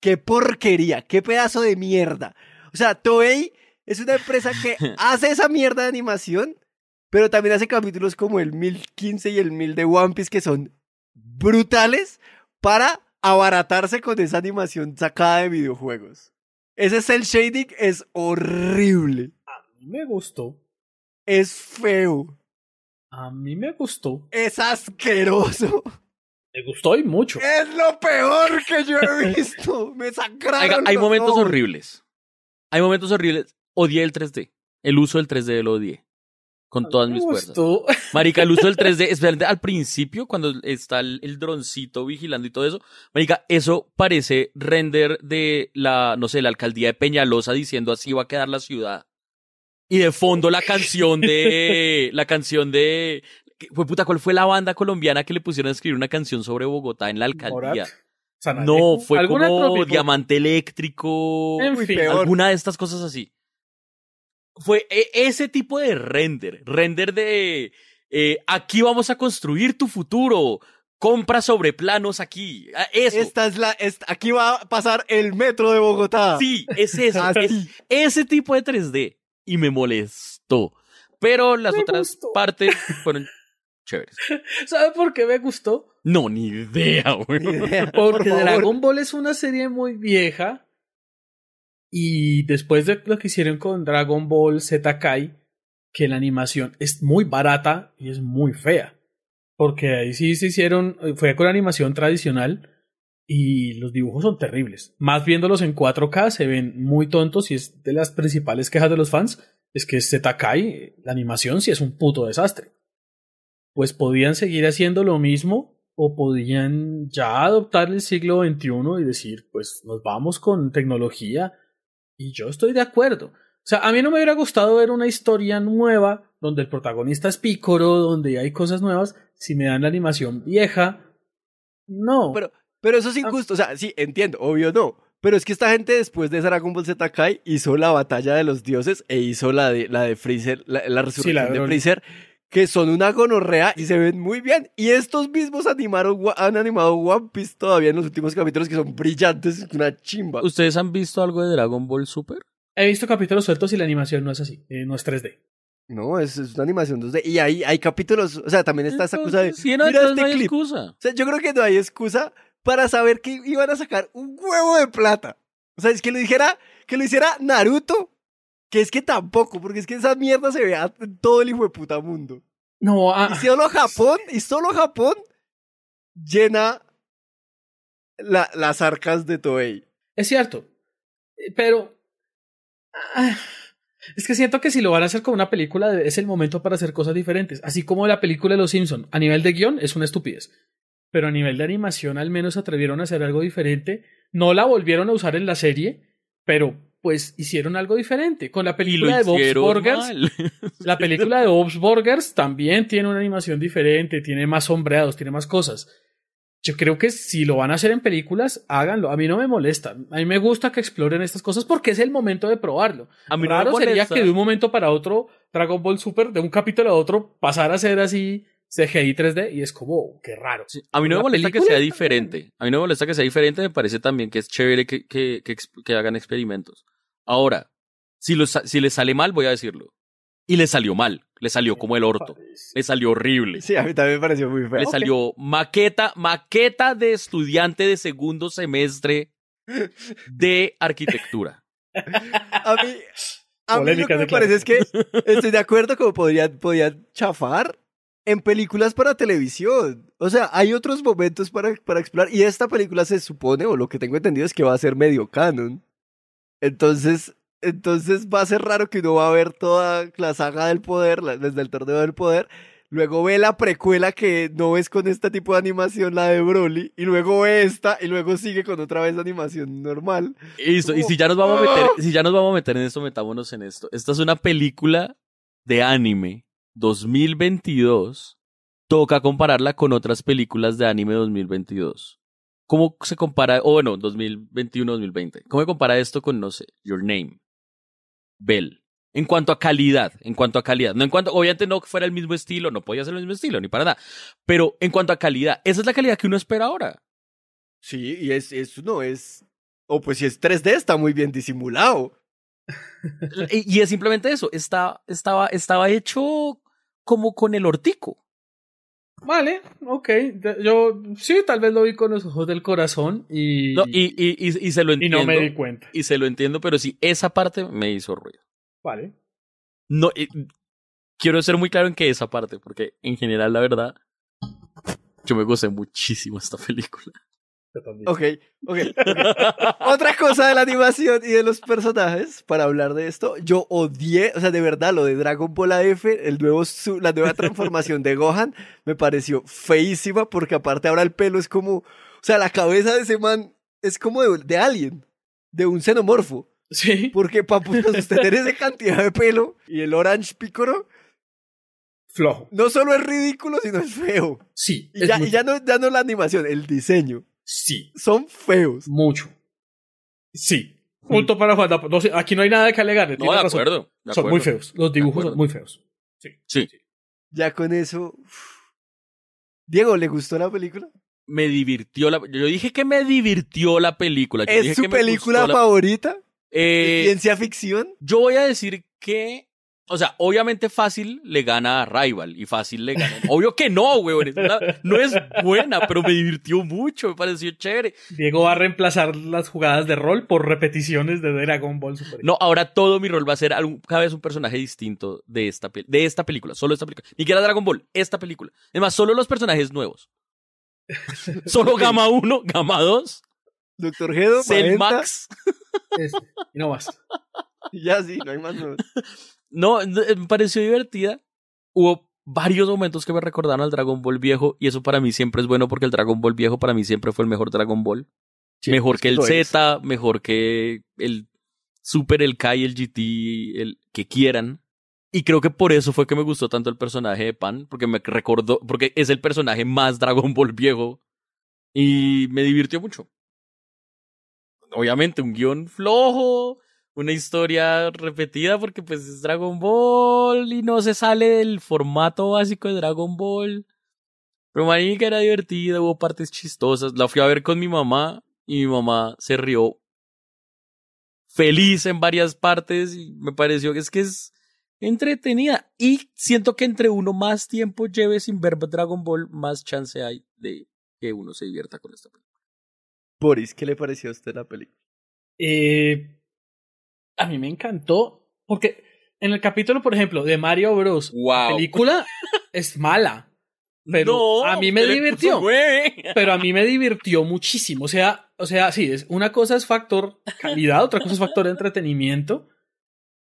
¡Qué porquería! ¡Qué pedazo de mierda! O sea, Toei es una empresa que hace esa mierda de animación pero también hace capítulos como el 1015 y el 1000 de One Piece que son brutales para abaratarse con esa animación sacada de videojuegos. Ese cel shading es horrible. A mí me gustó. Es feo. A mí me gustó. Es asqueroso. Me gustó y mucho. Es lo peor que yo he visto. me sacaron. hay momentos horribles. Hay momentos horribles. Odié el 3D. El uso del 3D lo odié con todas mis fuerzas. Marica, el uso del 3D, especialmente al principio, cuando está el, droncito vigilando y todo eso, Marica, eso parece render de la, no sé, la alcaldía de Peñalosa diciendo así va a quedar la ciudad. Y de fondo la canción de, la canción de, fue puta, ¿cuál fue la banda colombiana que le pusieron a escribir una canción sobre Bogotá en la alcaldía? No, fue como Diamante Eléctrico, alguna de estas cosas así fue e, ese tipo de render, render de eh, aquí vamos a construir tu futuro, compra sobre planos aquí. Eso. Esta es la, aquí va a pasar el metro de Bogotá. Sí, es eso. ese tipo de 3D. Y me molestó. Pero las otras partes fueron chéveres. ¿Sabes por qué me gustó? No, ni idea, güey. Porque Dragon Ball es una serie muy vieja y después de lo que hicieron con Dragon Ball Z Kai, que la animación es muy barata y es muy fea. Porque ahí sí se hicieron, fue con animación tradicional y los dibujos son terribles. Más viéndolos en 4K se ven muy tontos y es de las principales quejas de los fans, es que Z Kai, la animación sí es un puto desastre. Pues podían seguir haciendo lo mismo o podían ya adoptar el siglo XXI y decir, pues nos vamos con tecnología y yo estoy de acuerdo. O sea, a mí no me hubiera gustado ver una historia nueva donde el protagonista es pícoro, donde hay cosas nuevas, si me dan la animación vieja. No. Pero, pero eso es ah. injusto. O sea, sí, entiendo, obvio no. Pero es que esta gente después de Dragon Ball hizo la batalla de los dioses e hizo la de, la de Freezer, la, resurrección de Freezer que son una gonorrea y se ven muy bien. Y estos mismos animaron, han animado One Piece todavía en los últimos capítulos que son brillantes, una chimba. ¿Ustedes han visto algo de Dragon Ball Super? He visto capítulos sueltos y la animación no es así, eh, no es 3D. No, es, una animación 2D. Y ahí hay capítulos, o sea, también está esa cosa de. Sí, no, este no hay excusa. O sea, yo creo que no hay excusa para saber que iban a sacar un huevo de plata. O sea, es que lo dijera, que lo hiciera Naruto que es que tampoco, porque es que esa mierda se ve en todo el hijo de puta mundo. No, ah, Y solo Japón, y solo Japón llena las arcas de Toei. Es cierto, pero... Ah, es que siento que si lo van a hacer con una película es el momento para hacer cosas diferentes. Así como la película de Los Simpson, a nivel de guión es una estupidez. Pero a nivel de animación al menos atrevieron a hacer algo diferente. No la volvieron a usar en la serie, pero pues hicieron algo diferente. Con la película de Bob's Burgers, la película de Bob's Burgers también tiene una animación diferente, tiene más sombreados, tiene más cosas. Yo creo que si lo van a hacer en películas, háganlo. A mí no me molesta. A mí me gusta que exploren estas cosas porque es el momento de probarlo. A mí no me sería que de un momento para otro Dragon Ball Super, de un capítulo a otro, pasara a ser así CGI 3D y es como, oh, qué raro. a mí no me molesta que sea diferente. A mí no me molesta que sea diferente. Me parece también que es chévere que hagan experimentos. Ahora, si, le les sale mal, voy a decirlo. Y le salió mal, le salió como el orto, le salió horrible. Sí, a mí también me pareció muy feo. Le salió maqueta, maqueta de estudiante de segundo semestre de arquitectura. a mí, a mí me parece es que estoy de acuerdo como podrían, podrían chafar en películas para televisión. O sea, hay otros momentos para, para explorar. Y esta película se supone, o lo que tengo entendido es que va a ser medio canon. Entonces, entonces va a ser raro que uno va a ver toda la saga del poder, desde el torneo del poder. Luego ve la precuela que no ves con este tipo de animación, la de Broly, y luego ve esta, y luego sigue con otra vez la animación normal. y si ya nos vamos a meter, ¡Ah! si ya nos vamos a meter en esto, metámonos en esto. Esta es una película de anime 2022. Toca compararla con otras películas de anime 2022. ¿Cómo se compara, o oh, bueno, 2021-2020, cómo se compara esto con, no sé, Your Name, Bell? En cuanto a calidad, en cuanto a calidad, no en cuanto, obviamente no que fuera el mismo estilo, no podía ser el mismo estilo, ni para nada, pero en cuanto a calidad, esa es la calidad que uno espera ahora. Sí, y es, es no, es, o pues si es 3D está muy bien disimulado. y, es simplemente eso, está, estaba, estaba hecho como con el hortico. Vale, ok. Yo sí, tal vez lo vi con los ojos del corazón y. No, y, y, y, se lo entiendo. Y no me di cuenta. Y se lo entiendo, pero sí, esa parte me hizo ruido. Vale. No, quiero ser muy claro en que esa parte, porque en general, la verdad, yo me gocé muchísimo esta película. Okay, okay. Otra cosa de la animación y de los personajes, para hablar de esto, yo odié, o sea, de verdad, lo de Dragon Ball F, el nuevo, la nueva transformación de Gohan, me pareció feísima, porque aparte ahora el pelo es como, o sea, la cabeza de ese man es como de, alguien, alien, de un xenomorfo. Sí. Porque para tener esa cantidad de pelo y el Orange Picoro, flojo. No solo es ridículo, sino es feo. Sí. Y, ya, ya, no, ya no la animación, el diseño. Sí. Son feos. Mucho. Sí. Punto para Juan. aquí no hay nada que alegar. No, de acuerdo, Son muy feos. Los dibujos son muy feos. Sí. sí. Ya con eso. Diego, ¿le gustó la película? Me divirtió la. Yo dije que me divirtió la película. ¿Es su película favorita? Eh, ¿Ciencia ficción? Yo voy a decir que o sea, obviamente fácil le gana a Rival y fácil le gana. Obvio que no, weón. no es buena, pero me divirtió mucho, me pareció chévere. Diego va a reemplazar las jugadas de rol por repeticiones de Dragon Ball Super. No, ahora todo mi rol va a ser cada vez un personaje distinto de esta, de esta película, solo esta película. Ni que era Dragon Ball, esta película. Es más, solo los personajes nuevos. solo Gama 1, Gama 2. Doctor Gedo, Cell Max. Este, y no más. Ya sí, no hay más nuevos. No, eh, me pareció divertida. Hubo varios momentos que me recordaron al Dragon Ball viejo y eso para mí siempre es bueno porque el Dragon Ball viejo para mí siempre fue el mejor Dragon Ball. mejor que el Z, mejor que el Super, el Kai, el GT, el que quieran. Y creo que por eso fue que me gustó tanto el personaje de Pan, porque me recordó, porque es el personaje más Dragon Ball viejo y me divirtió mucho. Obviamente un guión flojo, una historia repetida porque pues es Dragon Ball y no se sale del formato básico de Dragon Ball. Pero que era divertida, hubo partes chistosas. La fui a ver con mi mamá y mi mamá se rió feliz en varias partes y me pareció que es que es entretenida y siento que entre uno más tiempo lleve sin ver Dragon Ball más chance hay de que uno se divierta con esta película. Boris, ¿qué le pareció a usted la película? Eh, a mí me encantó porque en el capítulo, por ejemplo, de Mario Bros. La película es mala. Pero a mí me divirtió. pero a mí me divirtió muchísimo. O sea, o sea, sí, es, una cosa es factor calidad, otra cosa es factor entretenimiento.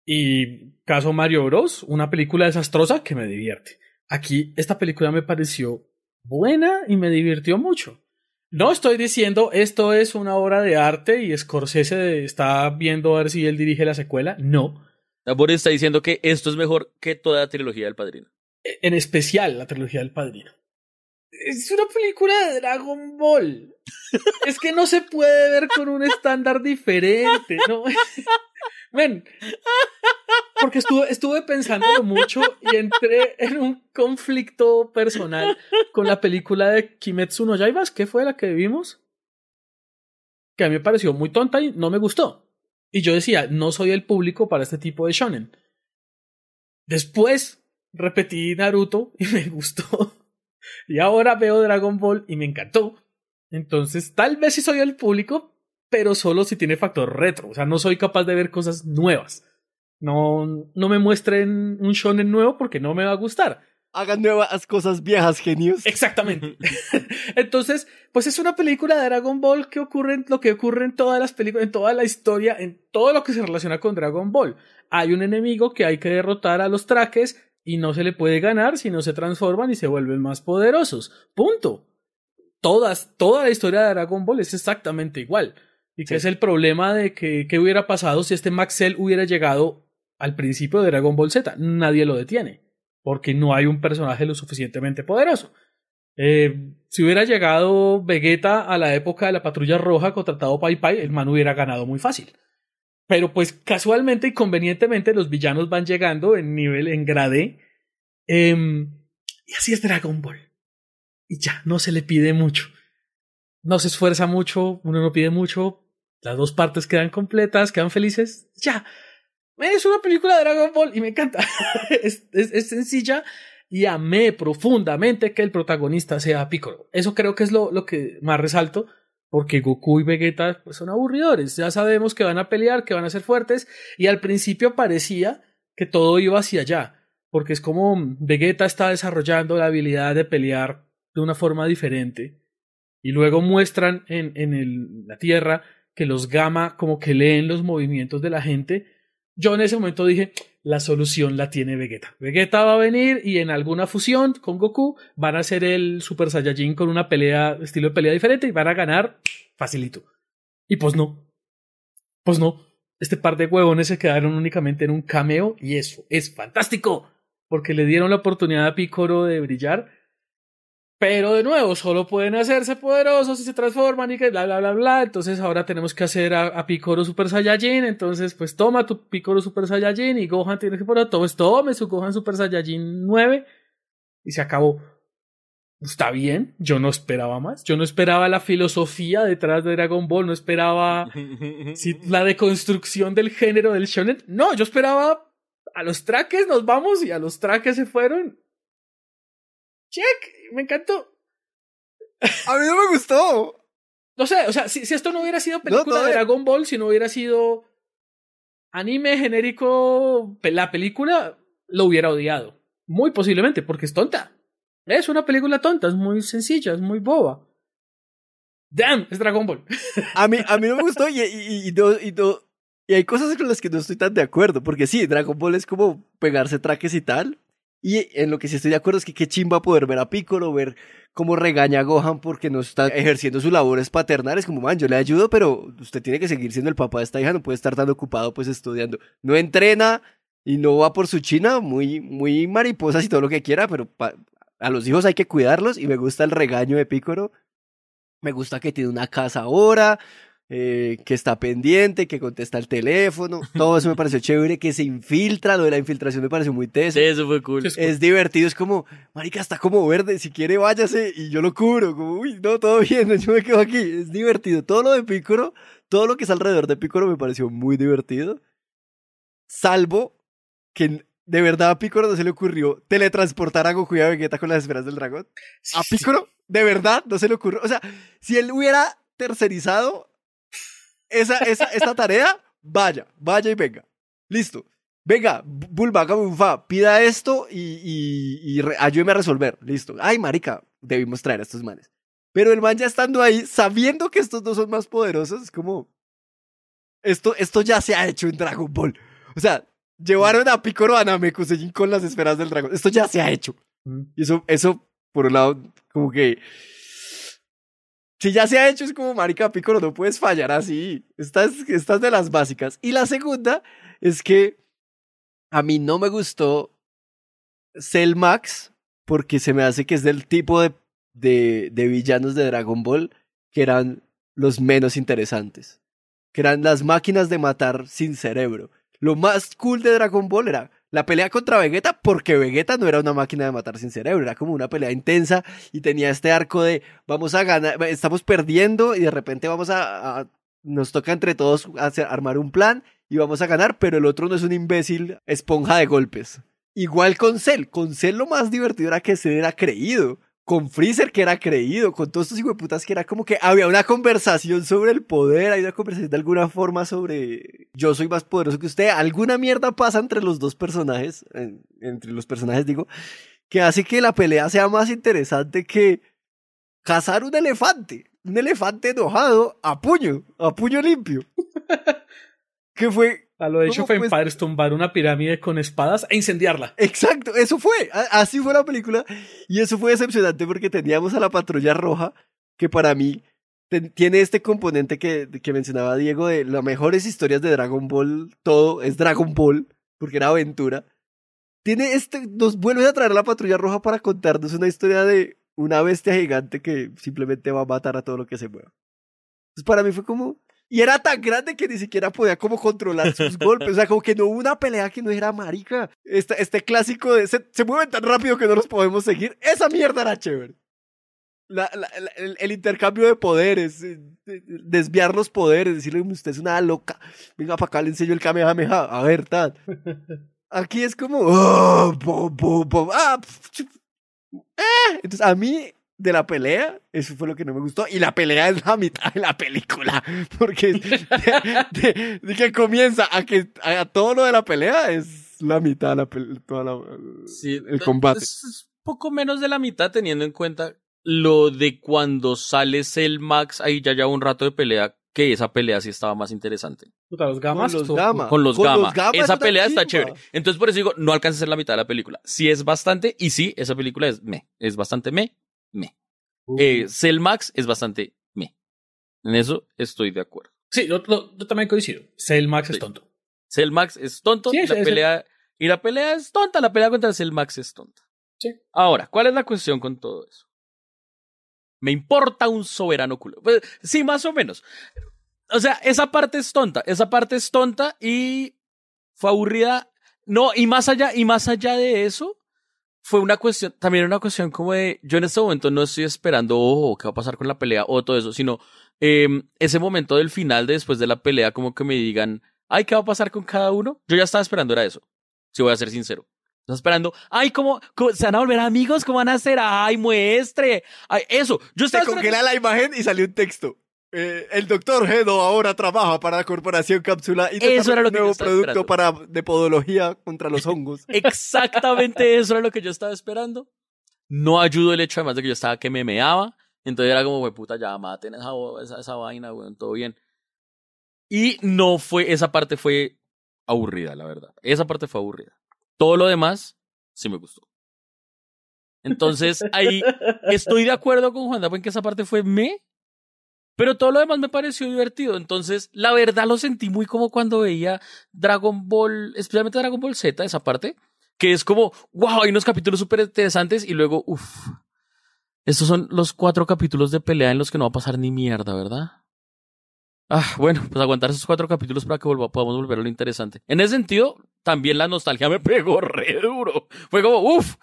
Y caso Mario Bros, una película desastrosa que me divierte. Aquí esta película me pareció buena y me divirtió mucho. No estoy diciendo esto es una obra de arte y Scorsese está viendo a ver si él dirige la secuela. No. Boris está diciendo que esto es mejor que toda la trilogía del Padrino. E, en especial la trilogía del Padrino es una película de Dragon Ball. es que no se puede ver con un estándar diferente, ¿no? Ven. porque estuve, pensando mucho y entré en un conflicto personal con la película de Kimetsu no Yaibas, que fue la que vimos, que a mí me pareció muy tonta y no me gustó. Y yo decía, no soy el público para este tipo de shonen. Después repetí Naruto y me gustó y ahora veo Dragon Ball y me encantó. Entonces, tal vez sí soy el público, pero solo si tiene factor retro. O sea, no soy capaz de ver cosas nuevas. No, no me muestren un shonen nuevo porque no me va a gustar. Hagan nuevas cosas viejas, genios. Exactamente. Entonces, pues es una película de Dragon Ball que ocurre en lo que ocurre en todas las películas, en toda la historia, en todo lo que se relaciona con Dragon Ball. Hay un enemigo que hay que derrotar a los traques, y no se le puede ganar si no se transforman y se vuelven más poderosos. Punto. toda la historia de Dragon Ball es exactamente igual. Y que es el problema de que qué hubiera pasado si este Maxell hubiera llegado al principio de Dragon Ball Z. Nadie lo detiene, porque no hay un personaje lo suficientemente poderoso. Eh, si hubiera llegado Vegeta a la época de la Patrulla Roja contratado Pai Pai, el man hubiera ganado muy fácil. Pero pues casualmente y convenientemente los villanos van llegando en nivel, en grade. Eh, y así es Dragon Ball. Y ya, no se le pide mucho. No se esfuerza mucho, uno no pide mucho. Las dos partes quedan completas, quedan felices. Ya. Es una película de Dragon Ball y me encanta. es, sencilla y amé profundamente que el protagonista sea Piccolo. Eso creo que es lo, lo que más resalto porque Goku y Vegeta pues, son aburridores. Ya sabemos que van a pelear, que van a ser fuertes, y al principio parecía que todo iba hacia allá, porque es como Vegeta está desarrollando la habilidad de pelear de una forma diferente, y luego muestran en, en la Tierra que los Gama como que leen los movimientos de la gente. Yo en ese momento dije, la solución la tiene Vegeta. Vegeta va a venir y en alguna fusión con Goku van a hacer el Super Saiyajin con una pelea, estilo de pelea diferente y van a ganar facilito. Y pues no. Pues no. Este par de huevones se quedaron únicamente en un cameo y eso es fantástico. Porque le dieron la oportunidad a Picoro de brillar pero de nuevo, solo pueden hacerse poderosos y se transforman y que bla, bla, bla, bla. Entonces ahora tenemos que hacer a, a Picoro Super Saiyajin. Entonces, pues toma tu Picoro Super Saiyajin y Gohan tiene que poner, todos tome su Gohan Super Saiyajin 9. Y se acabó. Está bien, yo no esperaba más. Yo no esperaba la filosofía detrás de Dragon Ball, no esperaba la deconstrucción del género del shonen. No, yo esperaba a los traques nos vamos y a los traques se fueron check, me encantó. A mí no me gustó. No sé, o sea, si, esto no hubiera sido película de eh. Dragon Ball, si no hubiera sido anime genérico, la película lo hubiera odiado. Muy posiblemente, porque es tonta. Es una película tonta, es muy sencilla, es muy boba. Damn, es Dragon Ball. A mí, a mí no me gustó y, y, y hay cosas con las que no estoy tan de acuerdo, porque sí, Dragon Ball es como pegarse traques y tal, y en lo que sí estoy de acuerdo es que qué chimba poder ver a Piccolo, ver cómo regaña a Gohan porque no está ejerciendo sus labores paternales, como, man, yo le ayudo, pero usted tiene que seguir siendo el papá de esta hija, no puede estar tan ocupado pues estudiando. No entrena y no va por su china, muy, muy mariposas y todo lo que quiera, pero a los hijos hay que cuidarlos y me gusta el regaño de Piccolo. Me gusta que tiene una casa ahora, eh, que está pendiente, que contesta el teléfono, todo eso me pareció chévere, que se infiltra, lo de la infiltración me pareció muy teso. Eso fue cool. Es, divertido, es como, marica, está como verde, si quiere váyase y yo lo cubro, como, uy, no, todo bien, yo me quedo aquí, es divertido. Todo lo de Piccolo, todo lo que es alrededor de Piccolo me pareció muy divertido, salvo que de verdad a Piccolo no se le ocurrió teletransportar a Goku y a Vegeta con las esferas del dragón. a Piccolo, de verdad, no se le ocurrió, o sea, si él hubiera tercerizado esa, esa, esta tarea, vaya, vaya y venga. Listo. Venga, Bulba, hágame pida esto y, y, ayúdeme a resolver. Listo. Ay, marica, debimos traer a estos manes. Pero el man ya estando ahí, sabiendo que estos dos son más poderosos, es como... Esto, esto ya se ha hecho en Dragon Ball. O sea, llevaron a Picoro a Namekusejin con las esferas del dragón. Esto ya se ha hecho. Mm. Y eso, eso, por un lado, como que... Si ya se ha hecho, es como, marica, Piccolo, no puedes fallar así. Estás de las básicas. Y la segunda es que a mí no me gustó Cell Max porque se me hace que es del tipo de, de, de villanos de Dragon Ball que eran los menos interesantes. Que eran las máquinas de matar sin cerebro. Lo más cool de Dragon Ball era la pelea contra Vegeta porque Vegeta no era una máquina de matar sin cerebro, era como una pelea intensa y tenía este arco de vamos a ganar, estamos perdiendo y de repente vamos a, nos toca entre todos hacer, armar un plan y vamos a ganar, pero el otro no es un imbécil esponja de golpes. Igual con Cell, con Cell lo más divertido era que se hubiera creído con Freezer que era creído, con todos estos putas que era como que había una conversación sobre el poder, hay una conversación de alguna forma sobre yo soy más poderoso que usted, alguna mierda pasa entre los dos personajes, entre los personajes digo, que hace que la pelea sea más interesante que cazar un elefante, un elefante enojado a puño, a puño limpio. que fue Ah, lo hecho fue pues- tumbar una pirámide con espadas e incendiarla. Exacto, eso fue. Así fue la película. Y eso fue decepcionante porque teníamos a la patrulla roja, que para mí tiene este componente que, que mencionaba Diego de las mejores historias de Dragon Ball. Todo es Dragon Ball, porque era aventura. Tiene este, nos vuelve a traer la patrulla roja para contarnos una historia de una bestia gigante que simplemente va a matar a todo lo que se mueva. Entonces para mí fue como, y era tan grande que ni siquiera podía como controlar sus golpes. O sea, como que no hubo una pelea que no era marica. Este, este clásico de se, mueven tan rápido que no los podemos seguir. Esa mierda era chévere. La, el, intercambio de poderes, eh, desviar los poderes, decirle, usted es una loca, venga para acá, le enseño el Kamehameha, a ver, tal. Aquí es como, oh, ah, eh". entonces a mí de la pelea, eso fue lo que no me gustó. Y la pelea es la mitad de la película, porque de, que comienza a que a todo lo de la pelea es la mitad la, toda la, el combate. Es poco menos de la mitad teniendo en cuenta lo de cuando sale el Max, ahí ya lleva un rato de pelea, que esa pelea sí estaba más interesante. los gamas. Con los gamas. Esa pelea está chévere. Entonces por eso digo, no alcanza a ser la mitad de la película. Sí es bastante, y sí, esa película es me. Es bastante me, me. Eh, es bastante me. En eso estoy de acuerdo. Sí, yo, también coincido. Celmax max es tonto. max es tonto. la pelea, Y la pelea es tonta. La pelea contra max es tonta. Sí. Ahora, ¿cuál es la cuestión con todo eso? Me importa un soberano culo. Pues, sí, más o menos. O sea, esa parte es tonta. Esa parte es tonta y fue aburrida. No, y más allá, y más allá de eso, fue una cuestión, también una cuestión como de, yo en este momento no estoy esperando, ojo, qué va a pasar con la pelea o todo eso, sino eh, ese momento del final, de después de la pelea, como que me digan, ay, ¿qué va a pasar con cada uno? Yo ya estaba esperando, era eso, si voy a ser sincero. Estaba esperando, ay, ¿cómo, se van a volver amigos? ¿Cómo van a hacer? Ay, muestre. Ay, eso. Yo estaba Se congela la imagen y salió un texto. Eh, el doctor Gedo ahora trabaja para la corporación Cápsula y eso era un nuevo producto para de podología contra los hongos. Exactamente eso era lo que yo estaba esperando. No ayudó el hecho, además de que yo estaba que me meaba. Entonces era como, puta, ya maten esa, vaina, güey, todo bien. Y no fue, esa parte fue aburrida, la verdad. Esa parte fue aburrida. Todo lo demás sí me gustó. Entonces ahí estoy de acuerdo con Juan Dapo pues, que esa parte fue me, pero todo lo demás me pareció divertido. Entonces, la verdad lo sentí muy como cuando veía Dragon Ball, especialmente Dragon Ball Z, esa parte, que es como, wow, hay unos capítulos súper interesantes y luego, uff, estos son los cuatro capítulos de pelea en los que no va a pasar ni mierda, ¿verdad? Ah, bueno, pues aguantar esos cuatro capítulos para que podamos volver a lo interesante. En ese sentido, también la nostalgia me pegó re duro. Fue como, uff,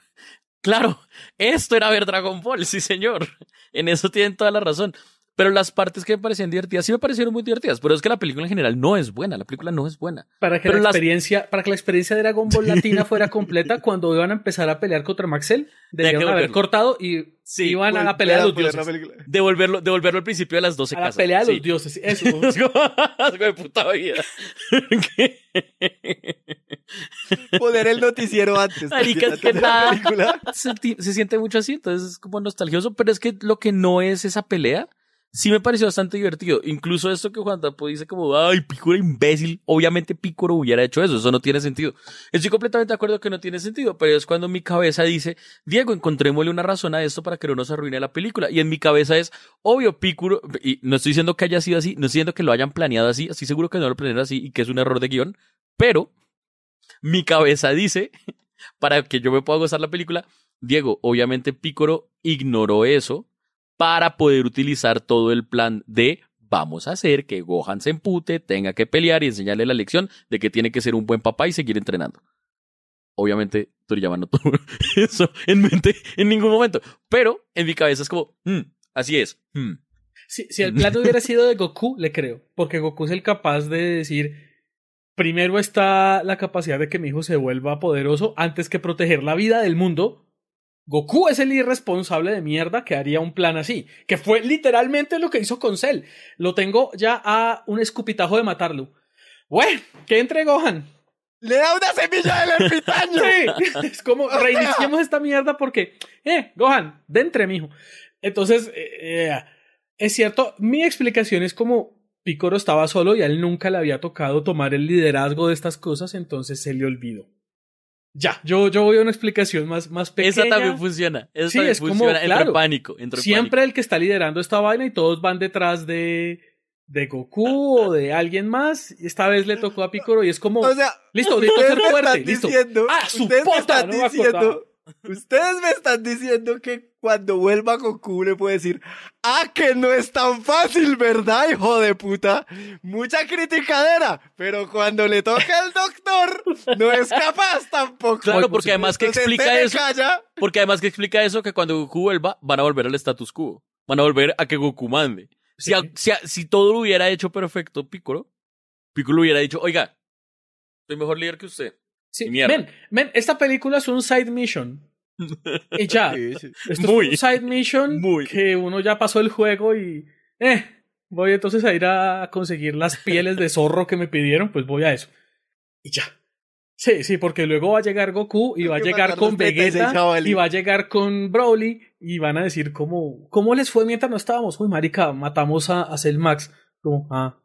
claro, esto era ver Dragon Ball, sí señor. En eso tienen toda la razón. Pero las partes que me parecían divertidas sí me parecieron muy divertidas, pero es que la película en general no es buena, la película no es buena. Para que la experiencia, para que la experiencia de Dragon Ball Latina fuera completa, cuando iban a empezar a pelear contra Maxel, debían haber cortado y iban a la pelea los dioses. Devolverlo, devolverlo al principio de las 12 a La pelea de los dioses, eso. de puta vida. Poner el noticiero antes. Se, se siente mucho así, entonces es como nostalgioso, pero es que lo que no es esa pelea sí me pareció bastante divertido. Incluso esto que Juan Tapo dice como, ay, Picoro imbécil. Obviamente Picoro hubiera hecho eso, eso no tiene sentido. Estoy completamente de acuerdo que no tiene sentido, pero es cuando mi cabeza dice, Diego, encontrémosle una razón a esto para que no nos arruine la película. Y en mi cabeza es, obvio, Picoro, y no estoy diciendo que haya sido así, no estoy diciendo que lo hayan planeado así, así seguro que no lo planearon así y que es un error de guión, pero mi cabeza dice, para que yo me pueda gozar la película, Diego, obviamente Picoro ignoró eso para poder utilizar todo el plan de vamos a hacer que Gohan se empute, tenga que pelear y enseñarle la lección de que tiene que ser un buen papá y seguir entrenando. Obviamente, Toriyama no tuvo eso en mente en ningún momento, pero en mi cabeza es como, hmm, así es. Hmm". Si, si, el plan hubiera sido de Goku, le creo, porque Goku es el capaz de decir, primero está la capacidad de que mi hijo se vuelva poderoso antes que proteger la vida del mundo Goku es el irresponsable de mierda que haría un plan así, que fue literalmente lo que hizo con Cell. Lo tengo ya a un escupitajo de matarlo. Güey, que entre Gohan? Le da una semilla del ermitaño. sí, es como reiniciamos esta mierda porque, eh, Gohan, de entre, mijo. Entonces, eh, eh, es cierto, mi explicación es como Picoro estaba solo y a él nunca le había tocado tomar el liderazgo de estas cosas, entonces se le olvidó. Ya, yo, yo voy a una explicación más, más pequeña. Esa también funciona. es funciona como, el entre pánico. siempre el que está liderando esta vaina y todos van detrás de, de Goku o de alguien más. Esta vez le tocó a Picoro y es como. O listo, ser fuerte. Listo. ah, su puta, no diciendo Ustedes me están diciendo que cuando vuelva Goku le puede decir, ah, que no es tan fácil, ¿verdad, hijo de puta? Mucha criticadera, pero cuando le toca al doctor, no es capaz tampoco. Claro, porque además que explica eso. Porque además que explica eso, que cuando Goku vuelva, van a volver al status quo. Van a volver a que Goku mande. Si, si, si todo lo hubiera hecho perfecto Piccolo, Piccolo hubiera dicho, oiga, soy mejor líder que usted. Sí, men, men, esta película es un side mission. Y ya. es un side mission que uno ya pasó el juego y. Eh, voy entonces a ir a conseguir las pieles de zorro que me pidieron, pues voy a eso. Y ya. Sí, sí, porque luego va a llegar Goku y va a llegar con Vegeta y va a llegar con Broly y van a decir cómo, cómo les fue mientras no estábamos. Uy, marica, matamos a, a Cell Max. Como, ah,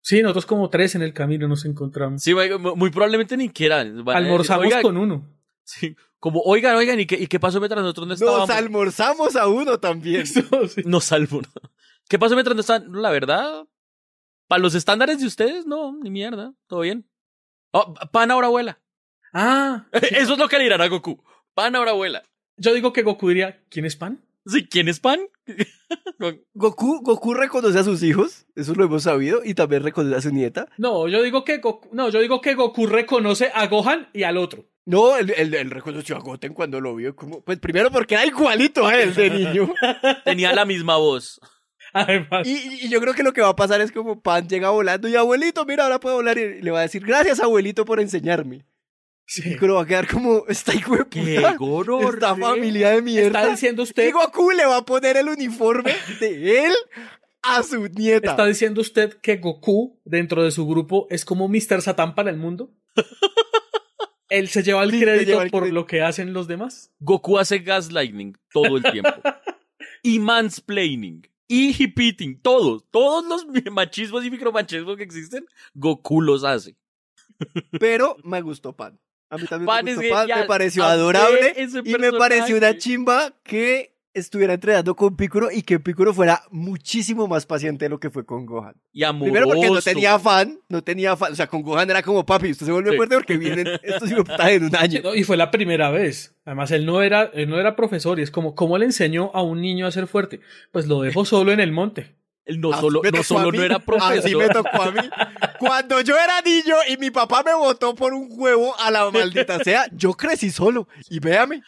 Sí, nosotros como tres en el camino nos encontramos. Sí, muy probablemente ni quieran Almorzamos con uno. Sí, como, oigan, oigan, ¿y qué, ¿y qué pasó mientras nosotros no estábamos? Nos almorzamos a uno también. Nos almorzamos. ¿Qué pasó mientras no está? La verdad, para los estándares de ustedes, no, ni mierda, todo bien. Oh, pan ahora abuela. Ah. Eso es lo que le dirán a Goku. Pan ahora abuela. Yo digo que Goku diría, ¿quién es pan? ¿Sí, ¿Quién es Pan? Goku, Goku reconoce a sus hijos, eso lo hemos sabido, y también reconoce a su nieta. No, yo digo que Goku, no, yo digo que Goku reconoce a Gohan y al otro. No, él, él, él, reconoció a Goten cuando lo vio. pues primero porque era igualito a él de niño. Tenía la misma voz. Y, y, yo creo que lo que va a pasar es como Pan llega volando y abuelito, mira, ahora puedo volar y le va a decir gracias abuelito por enseñarme. Sí. Pero va a quedar como, está hijo esta familia de mierda. Está diciendo usted. Goku le va a poner el uniforme de él a su nieta. Está diciendo usted que Goku, dentro de su grupo, es como Mr. Satan para el mundo. Él se lleva el crédito por lo que hacen los demás. Goku hace gaslighting todo el tiempo. y mansplaining. Y hipiting. Todos. Todos los machismos y micromachismos que existen, Goku los hace. Pero me gustó Pan. A mí también me, pareció adorable y me pareció una chimba que estuviera entrenando con Piccolo y que Piccolo fuera muchísimo más paciente de lo que fue con Gohan. Y Primero porque no tenía fan, no tenía fan, o sea, con Gohan era como papi, usted se vuelve fuerte porque vienen estos en un año. y fue la primera vez. Además, él no era, él no era profesor y es como, ¿cómo le enseñó a un niño a ser fuerte? Pues lo dejó solo en el monte. Él no solo, no, solo no era profesor. me tocó a mí. Cuando yo era niño y mi papá me votó por un huevo a la maldita sea, yo crecí solo. Y véame.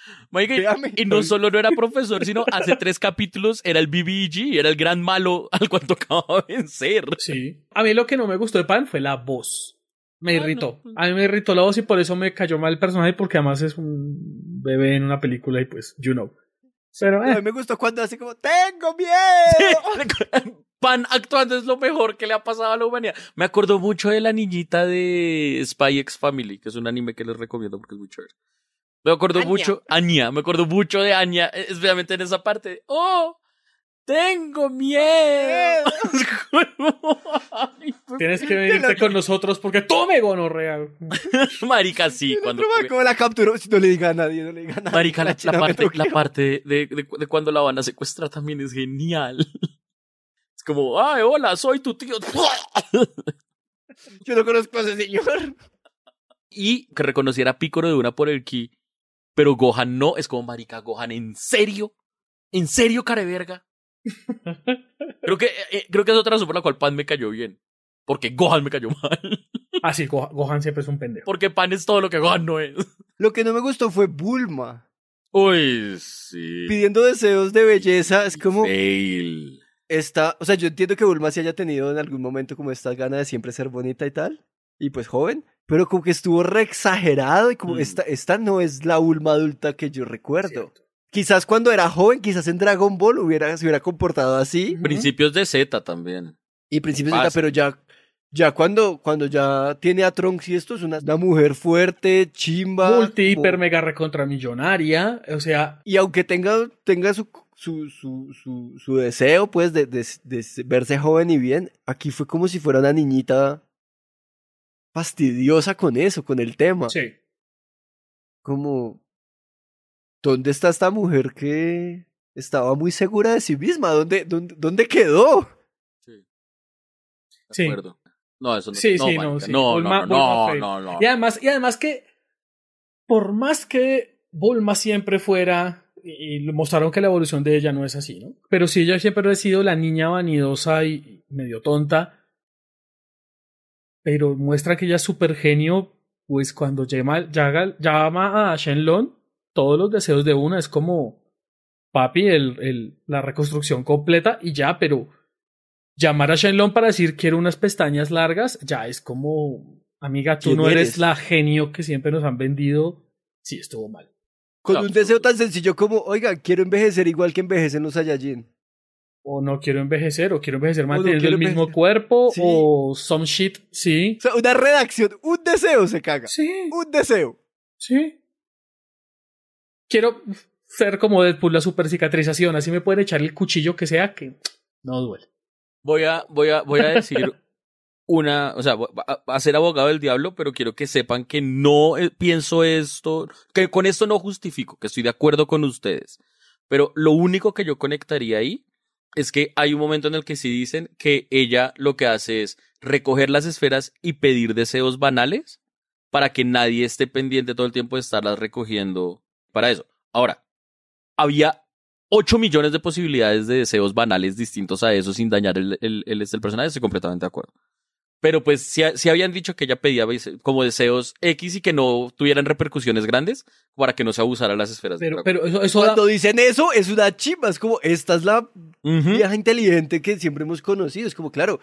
Y no solo no era profesor, sino hace tres capítulos era el BBG, era el gran malo al cuanto cual tocaba vencer. Sí. A mí lo que no me gustó de Pan fue la voz. Me ah, irritó. Pues. A mí me irritó la voz y por eso me cayó mal el personaje, porque además es un bebé en una película y pues, you know. Pero, eh. me gustó cuando así como, tengo miedo. Pan actuando es lo mejor que le ha pasado a la humanidad. Me acuerdo mucho de la niñita de Spy X Family, que es un anime que les recomiendo porque es muy chévere. Me acuerdo mucho, Anya, me acuerdo mucho de Anya, e, especialmente en esa parte. ¡Oh! Tengo miedo. Pues, Tienes que venirte con nosotros porque tome gonorrea. Marica, sí. Cuando ¿Cómo la capturó? Si no le diga a nadie, no le diga a nadie. Marica, la, parte, de, cuando la van a secuestrar también es genial. Es como, ay, hola, soy tu tío. Yo no conozco a ese señor. Y que reconociera a Picoro de una por el ki. Pero Gohan no, es como, marica, Gohan, ¿en serio? ¿En serio, careverga? creo, que, eh, eh, creo que es otra razón por la cual Pan me cayó bien. Porque Gohan me cayó mal. ah, sí, Gohan siempre es un pendejo. Porque Pan es todo lo que Gohan no es. Lo que no me gustó fue Bulma. Uy, sí. Pidiendo deseos de belleza, es como. Fail. o sea, yo entiendo que Bulma sí haya tenido en algún momento como estas ganas de siempre ser bonita y tal, y pues joven, pero como que estuvo re exagerado y como mm. esta, esta no es la Bulma adulta que yo recuerdo. Quizás cuando era joven, quizás en Dragon Ball hubiera, se hubiera comportado así. Principios de Z también. Y principios de Z, pero ya, ya cuando, cuando ya tiene a Trunks y esto es una, mujer fuerte, chimba. Multi, hiper, mega recontra O sea. Y aunque tenga, tenga su, su, su, su, deseo, pues, de, de, de verse joven y bien, aquí fue como si fuera una niñita fastidiosa con eso, con el tema. Sí. Como, ¿Dónde está esta mujer que estaba muy segura de sí misma? ¿Dónde, dónde, dónde quedó? Sí. No, eso no, sí, sí, no, no, no, Y además, y además que por más que Bulma siempre fuera y mostraron que la evolución de ella no es así, ¿no? Pero si ella siempre ha sido la niña vanidosa y medio tonta, pero muestra que ella es súper genio, pues cuando llama, llama a Shenlong todos los deseos de una. Es como, papi, el, el, la reconstrucción completa y ya, pero llamar a Shenlong para decir quiero unas pestañas largas, ya es como, amiga, tú no eres? la genio que siempre nos han vendido. Sí, estuvo mal. Con un deseo tan sencillo como, oiga, quiero envejecer igual que envejecen los Saiyajin. O no quiero envejecer, o quiero envejecer manteniendo el mismo cuerpo, o some shit, sí. O sea, una redacción, un deseo se caga. Sí. Un deseo. Sí quiero ser como Deadpool, la super cicatrización. Así me pueden echar el cuchillo que sea que no duele. Voy a, voy a, voy a decir una, o sea, a, a, ser abogado del diablo, pero quiero que sepan que no eh, pienso esto, que con esto no justifico, que estoy de acuerdo con ustedes. Pero lo único que yo conectaría ahí es que hay un momento en el que sí dicen que ella lo que hace es recoger las esferas y pedir deseos banales para que nadie esté pendiente todo el tiempo de estarlas recogiendo para eso. Ahora, había ocho millones de posibilidades de deseos banales distintos a eso sin dañar el, el, personaje, estoy completamente de acuerdo. Pero pues si, habían dicho que ella pedía como deseos X y que no tuvieran repercusiones grandes para que no se abusara las esferas. Pero, eso, eso cuando dicen eso es una chima, es como esta es la vieja inteligente que siempre hemos conocido, es como claro,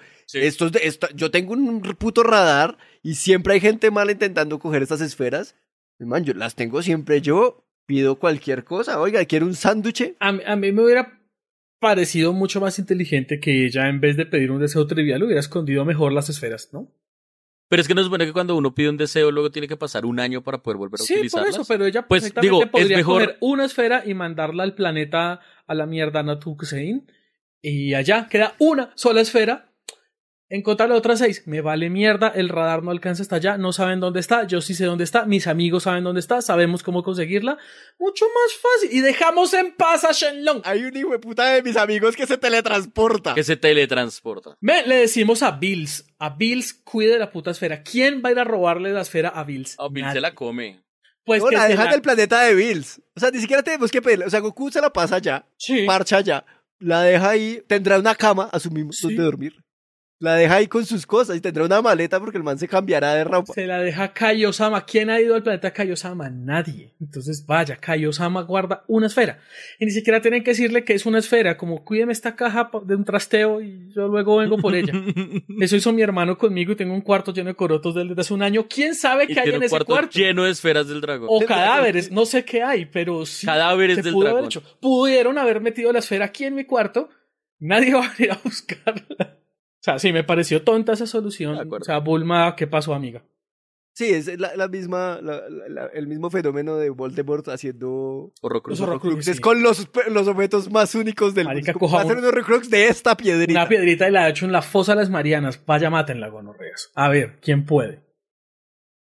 yo tengo un puto radar y siempre hay gente mala intentando coger estas esferas, man, yo las tengo siempre yo, pido cualquier cosa. Oiga, ¿quiero un sándwich? A, mí me hubiera parecido mucho más inteligente que ella, en vez de pedir un deseo trivial, hubiera escondido mejor las esferas, ¿no? Pero es que no es bueno que cuando uno pide un deseo, luego tiene que pasar un año para poder volver a un utilizarlas. Sí, por eso, pero ella pues, perfectamente podría es una esfera y mandarla al planeta a la mierda Natu Hussein. Y allá queda una sola esfera Encontrar la otras seis, me vale mierda, el radar no alcanza hasta allá, no saben dónde está, yo sí sé dónde está, mis amigos saben dónde está, sabemos cómo conseguirla, mucho más fácil, y dejamos en paz a Shenlong. Hay un hijo de puta de mis amigos que se teletransporta. Que se teletransporta. le decimos a Bills, a Bills cuide la puta esfera, ¿quién va a ir a robarle la esfera a Bills? A Bills se la come. Pues la dejan del planeta de Bills, o sea, ni siquiera tenemos que o sea, Goku se la pasa allá, sí. marcha allá, la deja ahí, tendrá una cama, asumimos, sí. dormir la deja ahí con sus cosas y tendrá una maleta porque el man se cambiará de ropa. Se la deja osama ¿Quién ha ido al planeta osama Nadie. Entonces, vaya, osama guarda una esfera. Y ni siquiera tienen que decirle que es una esfera, como cuídeme esta caja de un trasteo y yo luego vengo por ella. Eso hizo mi hermano conmigo y tengo un cuarto lleno de corotos desde hace un año. ¿Quién sabe qué hay en ese cuarto, Lleno de esferas del dragón. O cadáveres, no sé qué hay, pero sí. Cadáveres del Pudieron haber metido la esfera aquí en mi cuarto. Nadie va a ir a buscarla sea, sí, me pareció tonta esa solución. O sea, Bulma, ¿qué pasó, amiga? Sí, es la, misma, el mismo fenómeno de Voldemort haciendo Horrocrux. con los, objetos más únicos del mundo. Va a hacer un Horrocrux de esta piedrita. Una piedrita y la ha hecho en la fosa de las Marianas. Vaya, mátenla, gonorreas. A ver, ¿quién puede?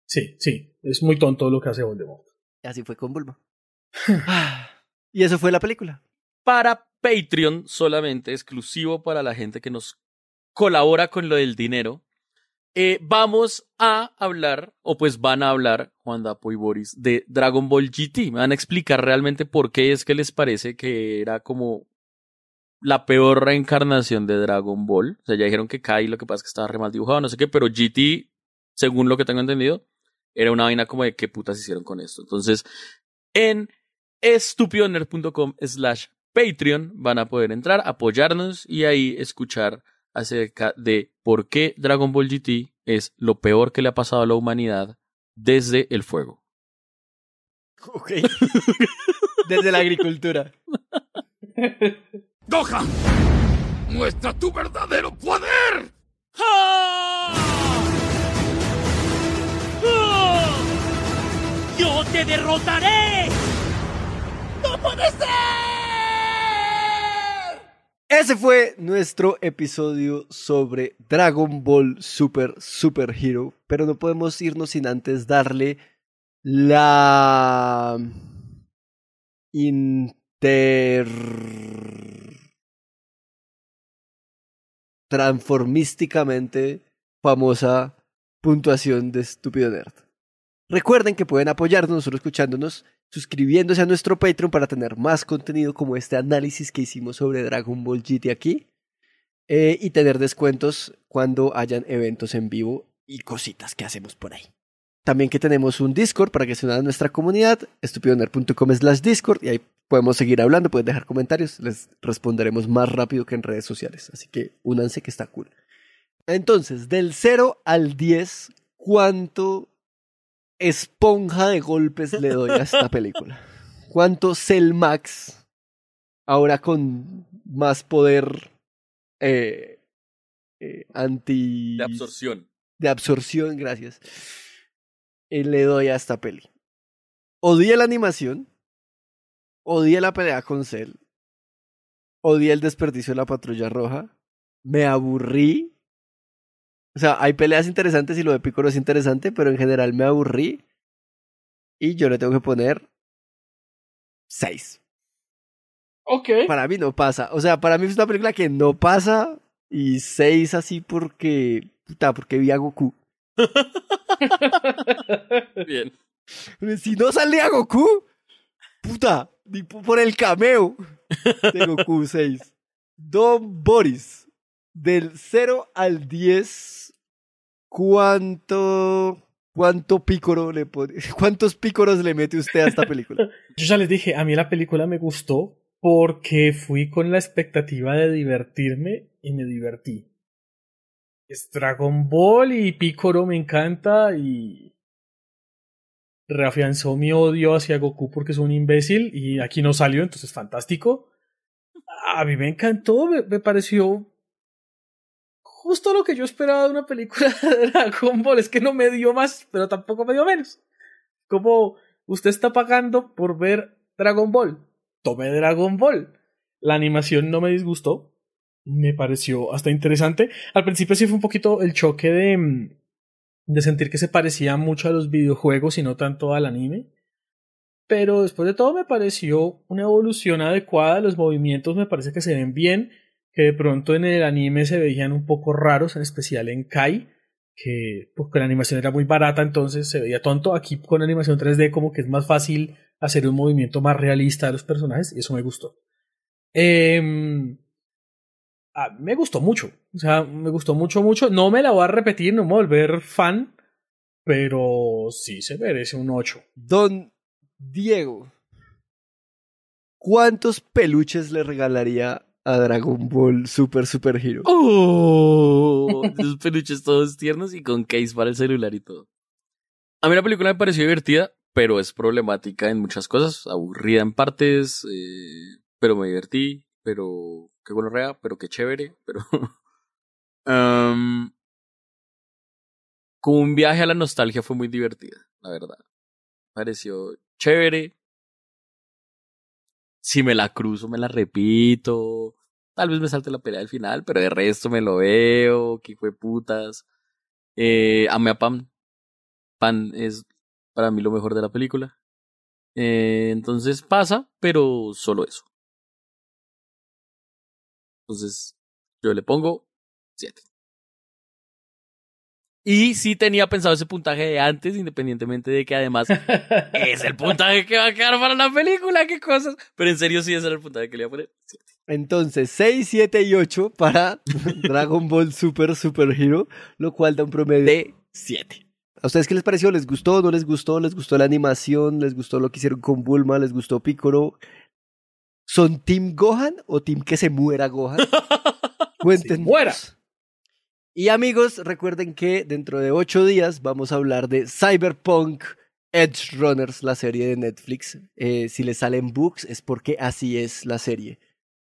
Sí, sí. Es muy tonto lo que hace Voldemort. Así fue con Bulma. y eso fue la película. Para Patreon solamente, exclusivo para la gente que nos colabora con lo del dinero, eh, vamos a hablar, o pues van a hablar, Juan Dapo y Boris, de Dragon Ball GT. Me van a explicar realmente por qué es que les parece que era como la peor reencarnación de Dragon Ball. O sea, ya dijeron que Kai lo que pasa es que estaba re mal dibujado, no sé qué, pero GT, según lo que tengo entendido, era una vaina como de qué putas hicieron con esto. Entonces, en estupioner.com slash Patreon van a poder entrar, apoyarnos y ahí escuchar acerca de por qué Dragon Ball GT es lo peor que le ha pasado a la humanidad desde el fuego. desde la agricultura. ¡Goja! ¡Muestra tu verdadero poder! ¡Yo te derrotaré! ¡No puede ser! Ese fue nuestro episodio sobre Dragon Ball Super Super Hero, pero no podemos irnos sin antes darle la inter transformísticamente famosa puntuación de Estúpido Nerd. Recuerden que pueden apoyarnos escuchándonos suscribiéndose a nuestro Patreon para tener más contenido como este análisis que hicimos sobre Dragon Ball GT aquí eh, y tener descuentos cuando hayan eventos en vivo y cositas que hacemos por ahí. También que tenemos un Discord para que se una a nuestra comunidad, estupidoner.com slash Discord, y ahí podemos seguir hablando, pueden dejar comentarios, les responderemos más rápido que en redes sociales, así que únanse que está cool. Entonces, del 0 al 10, ¿cuánto esponja de golpes le doy a esta película. ¿Cuánto Cell Max, ahora con más poder eh, eh, anti... De absorción. De absorción, gracias. Eh, le doy a esta peli. Odié la animación. Odié la pelea con Cell. Odié el desperdicio de la patrulla roja. Me aburrí o sea, hay peleas interesantes y lo de Piccolo es interesante, pero en general me aburrí. Y yo le tengo que poner 6. Ok. Para mí no pasa. O sea, para mí es una película que no pasa. Y 6 así porque. Puta, porque vi a Goku. Bien. Si no salía Goku, puta, por el cameo de Goku 6. Don Boris del 0 al 10, ¿cuánto, cuánto pícoro le ¿cuántos pícoros le mete usted a esta película? Yo ya les dije, a mí la película me gustó porque fui con la expectativa de divertirme y me divertí. Es Dragon Ball y Picoro me encanta y reafianzó mi odio hacia Goku porque es un imbécil y aquí no salió, entonces fantástico. A mí me encantó, me pareció gustó lo que yo esperaba de una película de Dragon Ball. Es que no me dio más, pero tampoco me dio menos. Como usted está pagando por ver Dragon Ball. Tomé Dragon Ball. La animación no me disgustó. Me pareció hasta interesante. Al principio sí fue un poquito el choque de, mm, de sentir que se parecía mucho a los videojuegos y no tanto al anime. Pero después de todo me pareció una evolución adecuada. Los movimientos me parece que se ven bien que de pronto en el anime se veían un poco raros, en especial en Kai, que porque pues, la animación era muy barata, entonces se veía tonto. Aquí con animación 3D como que es más fácil hacer un movimiento más realista de los personajes y eso me gustó. Em, ah, me gustó mucho, o sea, me gustó mucho, mucho. No me la voy a repetir, no me voy a volver fan, pero sí se merece un 8. Don Diego, ¿cuántos peluches le regalaría a Dragon Ball Super Super Hero. ¡Oh! Los peluches todos tiernos y con case para el celular y todo. A mí la película me pareció divertida, pero es problemática en muchas cosas, aburrida en partes, eh, pero me divertí, pero qué rea, pero qué chévere, pero... como un viaje a la nostalgia fue muy divertida, la verdad. Pareció chévere, si me la cruzo, me la repito. Tal vez me salte la pelea al final, pero de resto me lo veo. Que fue putas. Eh, amé a Pam. Pam es para mí lo mejor de la película. Eh, entonces pasa, pero solo eso. Entonces, yo le pongo 7. Y sí tenía pensado ese puntaje de antes, independientemente de que además es el puntaje que va a quedar para la película, qué cosas. Pero en serio sí ese era el puntaje que le iba a poner. Entonces, 6, 7 y 8 para Dragon Ball Super Super Hero, lo cual da un promedio de 7. ¿A ustedes qué les pareció? ¿Les gustó? ¿No les gustó? ¿Les gustó la animación? ¿Les gustó lo que hicieron con Bulma? ¿Les gustó Piccolo? ¿Son Team Gohan o Team que se muera Gohan? Cuéntenme. ¡Muera! Y amigos, recuerden que dentro de ocho días vamos a hablar de Cyberpunk Edge Runners, la serie de Netflix. Eh, si les salen books es porque así es la serie.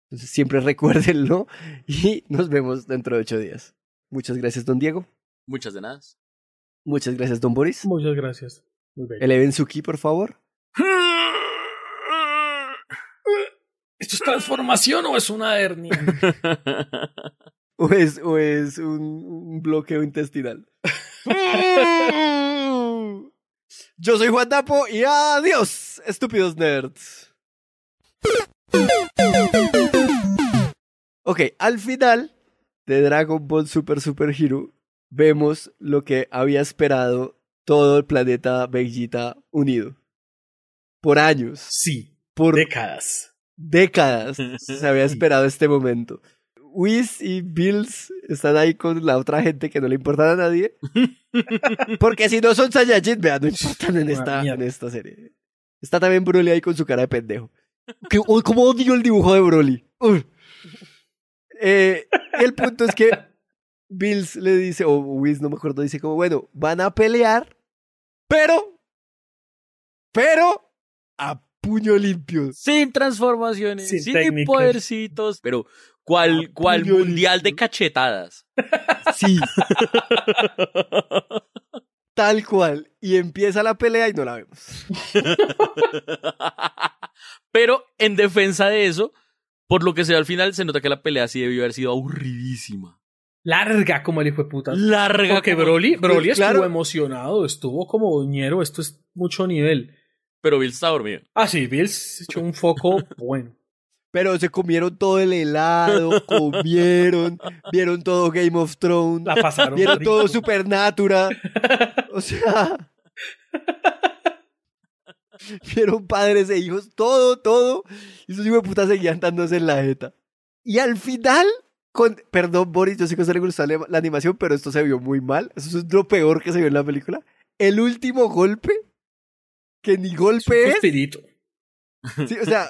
Entonces siempre recuérdenlo y nos vemos dentro de ocho días. Muchas gracias, don Diego. Muchas de nada. Muchas gracias, don Boris. Muchas gracias. Muy bien. por favor. ¿Esto es transformación o es una hernia? o es, un, bloqueo intestinal. Yo soy Juan Dapo y adiós, estúpidos nerds. Ok, al final de Dragon Ball Super Super Hero vemos lo que había esperado todo el planeta Vegeta unido. Por años. Sí. Por décadas. Décadas se había esperado este momento. Whis y Bills están ahí con la otra gente que no le importa a nadie. Porque si no son Saiyajin, vean, no importan en esta, serie. Está también Broly ahí con su cara de pendejo. ¿Cómo odio el dibujo de Broly? Eh, el punto es que Bills le dice, o Whis, no me acuerdo, dice como, bueno, van a pelear, pero, pero, a puño limpio. Sin transformaciones, sin, sin podercitos, pero ¿Cuál, cuál mundial de cachetadas? Sí. Tal cual. Y empieza la pelea y no la vemos. Pero en defensa de eso, por lo que se ve al final, se nota que la pelea sí debió haber sido aburridísima. Larga como el hijo de puta. Larga. que Broly, Broly estuvo emocionado, estuvo como doñero, esto es mucho nivel. Pero Bills está dormido. Ah, sí, Bills echó un foco bueno. Pero se comieron todo el helado, comieron, vieron todo Game of Thrones, vieron todo Supernatural. O sea, vieron padres e hijos, todo, todo. Y esos hijos de puta seguían dándose en la jeta. Y al final, con, perdón Boris, yo sé que a usted le la, animación, pero esto se vio muy mal. Eso es lo peor que se vio en la película. El último golpe, que ni golpe es. es Sí, o sea,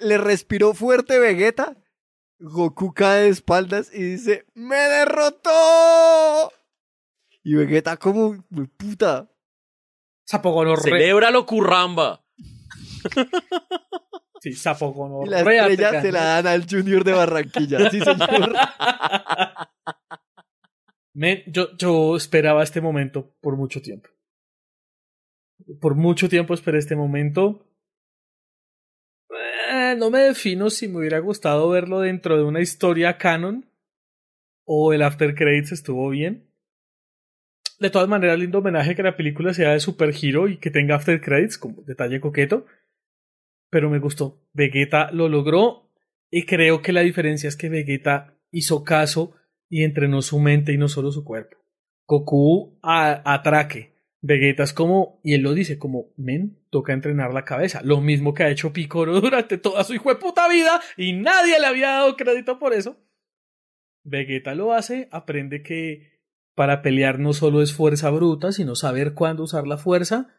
le, respiró fuerte Vegeta. Goku cae de espaldas y dice, ¡Me derrotó! Y Vegeta como, puta. Sapo ¡Celebra lo curramba. Sí, se La estrella se la dan al Junior de Barranquilla. Sí, señor. yo, yo esperaba este momento por mucho tiempo. Por mucho tiempo esperé este momento no me defino si me hubiera gustado verlo dentro de una historia canon o el after credits estuvo bien. De todas maneras, lindo homenaje que la película sea de giro y que tenga after credits, como detalle coqueto. Pero me gustó. Vegeta lo logró y creo que la diferencia es que Vegeta hizo caso y entrenó su mente y no solo su cuerpo. Goku a, atraque. Vegeta es como, y él lo dice, como, men, toca entrenar la cabeza. Lo mismo que ha hecho Picoro durante toda su hijo de puta vida y nadie le había dado crédito por eso. Vegeta lo hace, aprende que para pelear no solo es fuerza bruta, sino saber cuándo usar la fuerza.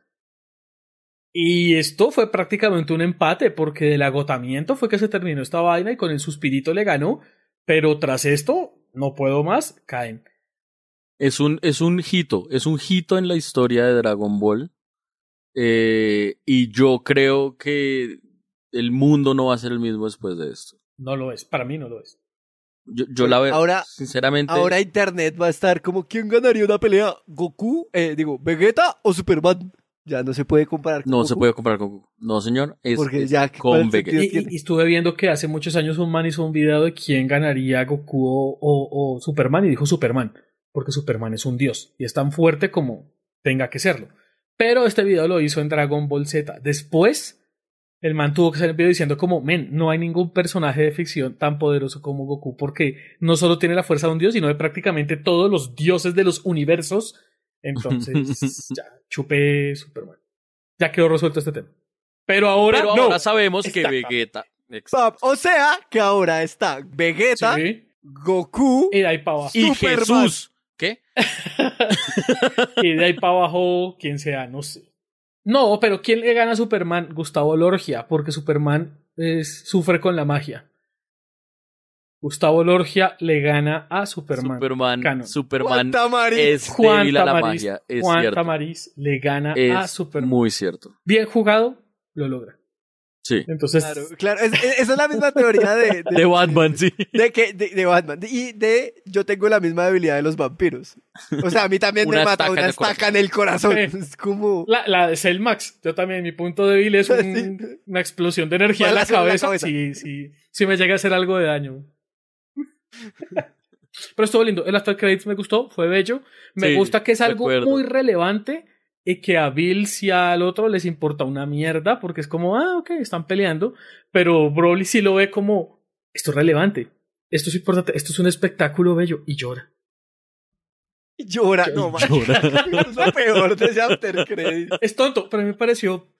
Y esto fue prácticamente un empate, porque del agotamiento fue que se terminó esta vaina y con el suspirito le ganó. Pero tras esto, no puedo más, caen. Es un, es un hito, es un hito en la historia de Dragon Ball. Eh, y yo creo que el mundo no va a ser el mismo después de esto. No lo es, para mí no lo es. Yo, la veo, ahora, sinceramente. Ahora Internet va a estar como: ¿quién ganaría una pelea? ¿Goku? Eh, digo, ¿Vegeta o Superman? Ya no se puede comparar con No se puede comparar con Goku. No, señor. Es, con Vegeta. Y, estuve viendo que hace muchos años un man hizo un video de quién ganaría Goku o, o Superman y dijo Superman porque Superman es un dios y es tan fuerte como tenga que serlo. Pero este video lo hizo en Dragon Ball Z. Después, el man tuvo que el video diciendo como, men, no hay ningún personaje de ficción tan poderoso como Goku, porque no solo tiene la fuerza de un dios, sino de prácticamente todos los dioses de los universos. Entonces, ya, chupé Superman. Ya quedó resuelto este tema. Pero ahora, sabemos que Vegeta... o sea, que ahora está Vegeta, Goku y, Jesús. ¿Qué? y de ahí para abajo, quien sea, no sé. No, pero ¿quién le gana a Superman? Gustavo Lorgia, porque Superman sufre con la magia. Gustavo Lorgia le gana a Superman. Superman, Superman es Juan a la Juan Tamariz le gana a Superman. Muy cierto. Bien jugado, lo logra. Sí. Entonces. Claro, claro. esa es la misma teoría de. De, Batman, sí. De, que, de, Batman. Y de yo tengo la misma debilidad de los vampiros. O sea, a mí también me mata una estaca en el corazón. Es como. La, la de Max, Yo también, mi punto débil es una explosión de energía en la, cabeza, Si me llega a hacer algo de daño. Pero estuvo lindo. El After Credits me gustó, fue bello. Me gusta que es algo muy relevante y que a Bills y al otro les importa una mierda porque es como, ah, ok, están peleando, pero Broly sí lo ve como, esto es relevante, esto es importante, esto es un espectáculo bello y llora. Llora, no, es lo peor de ese Es tonto, pero me pareció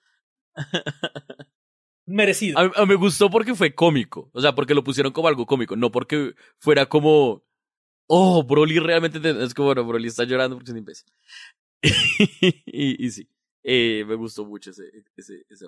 merecido. me gustó porque fue cómico, o sea, porque lo pusieron como algo cómico, no porque fuera como, oh, Broly realmente, es como, bueno, Broly está llorando porque es un imbécil. y, sí, eh, me gustó mucho ese, ese, ese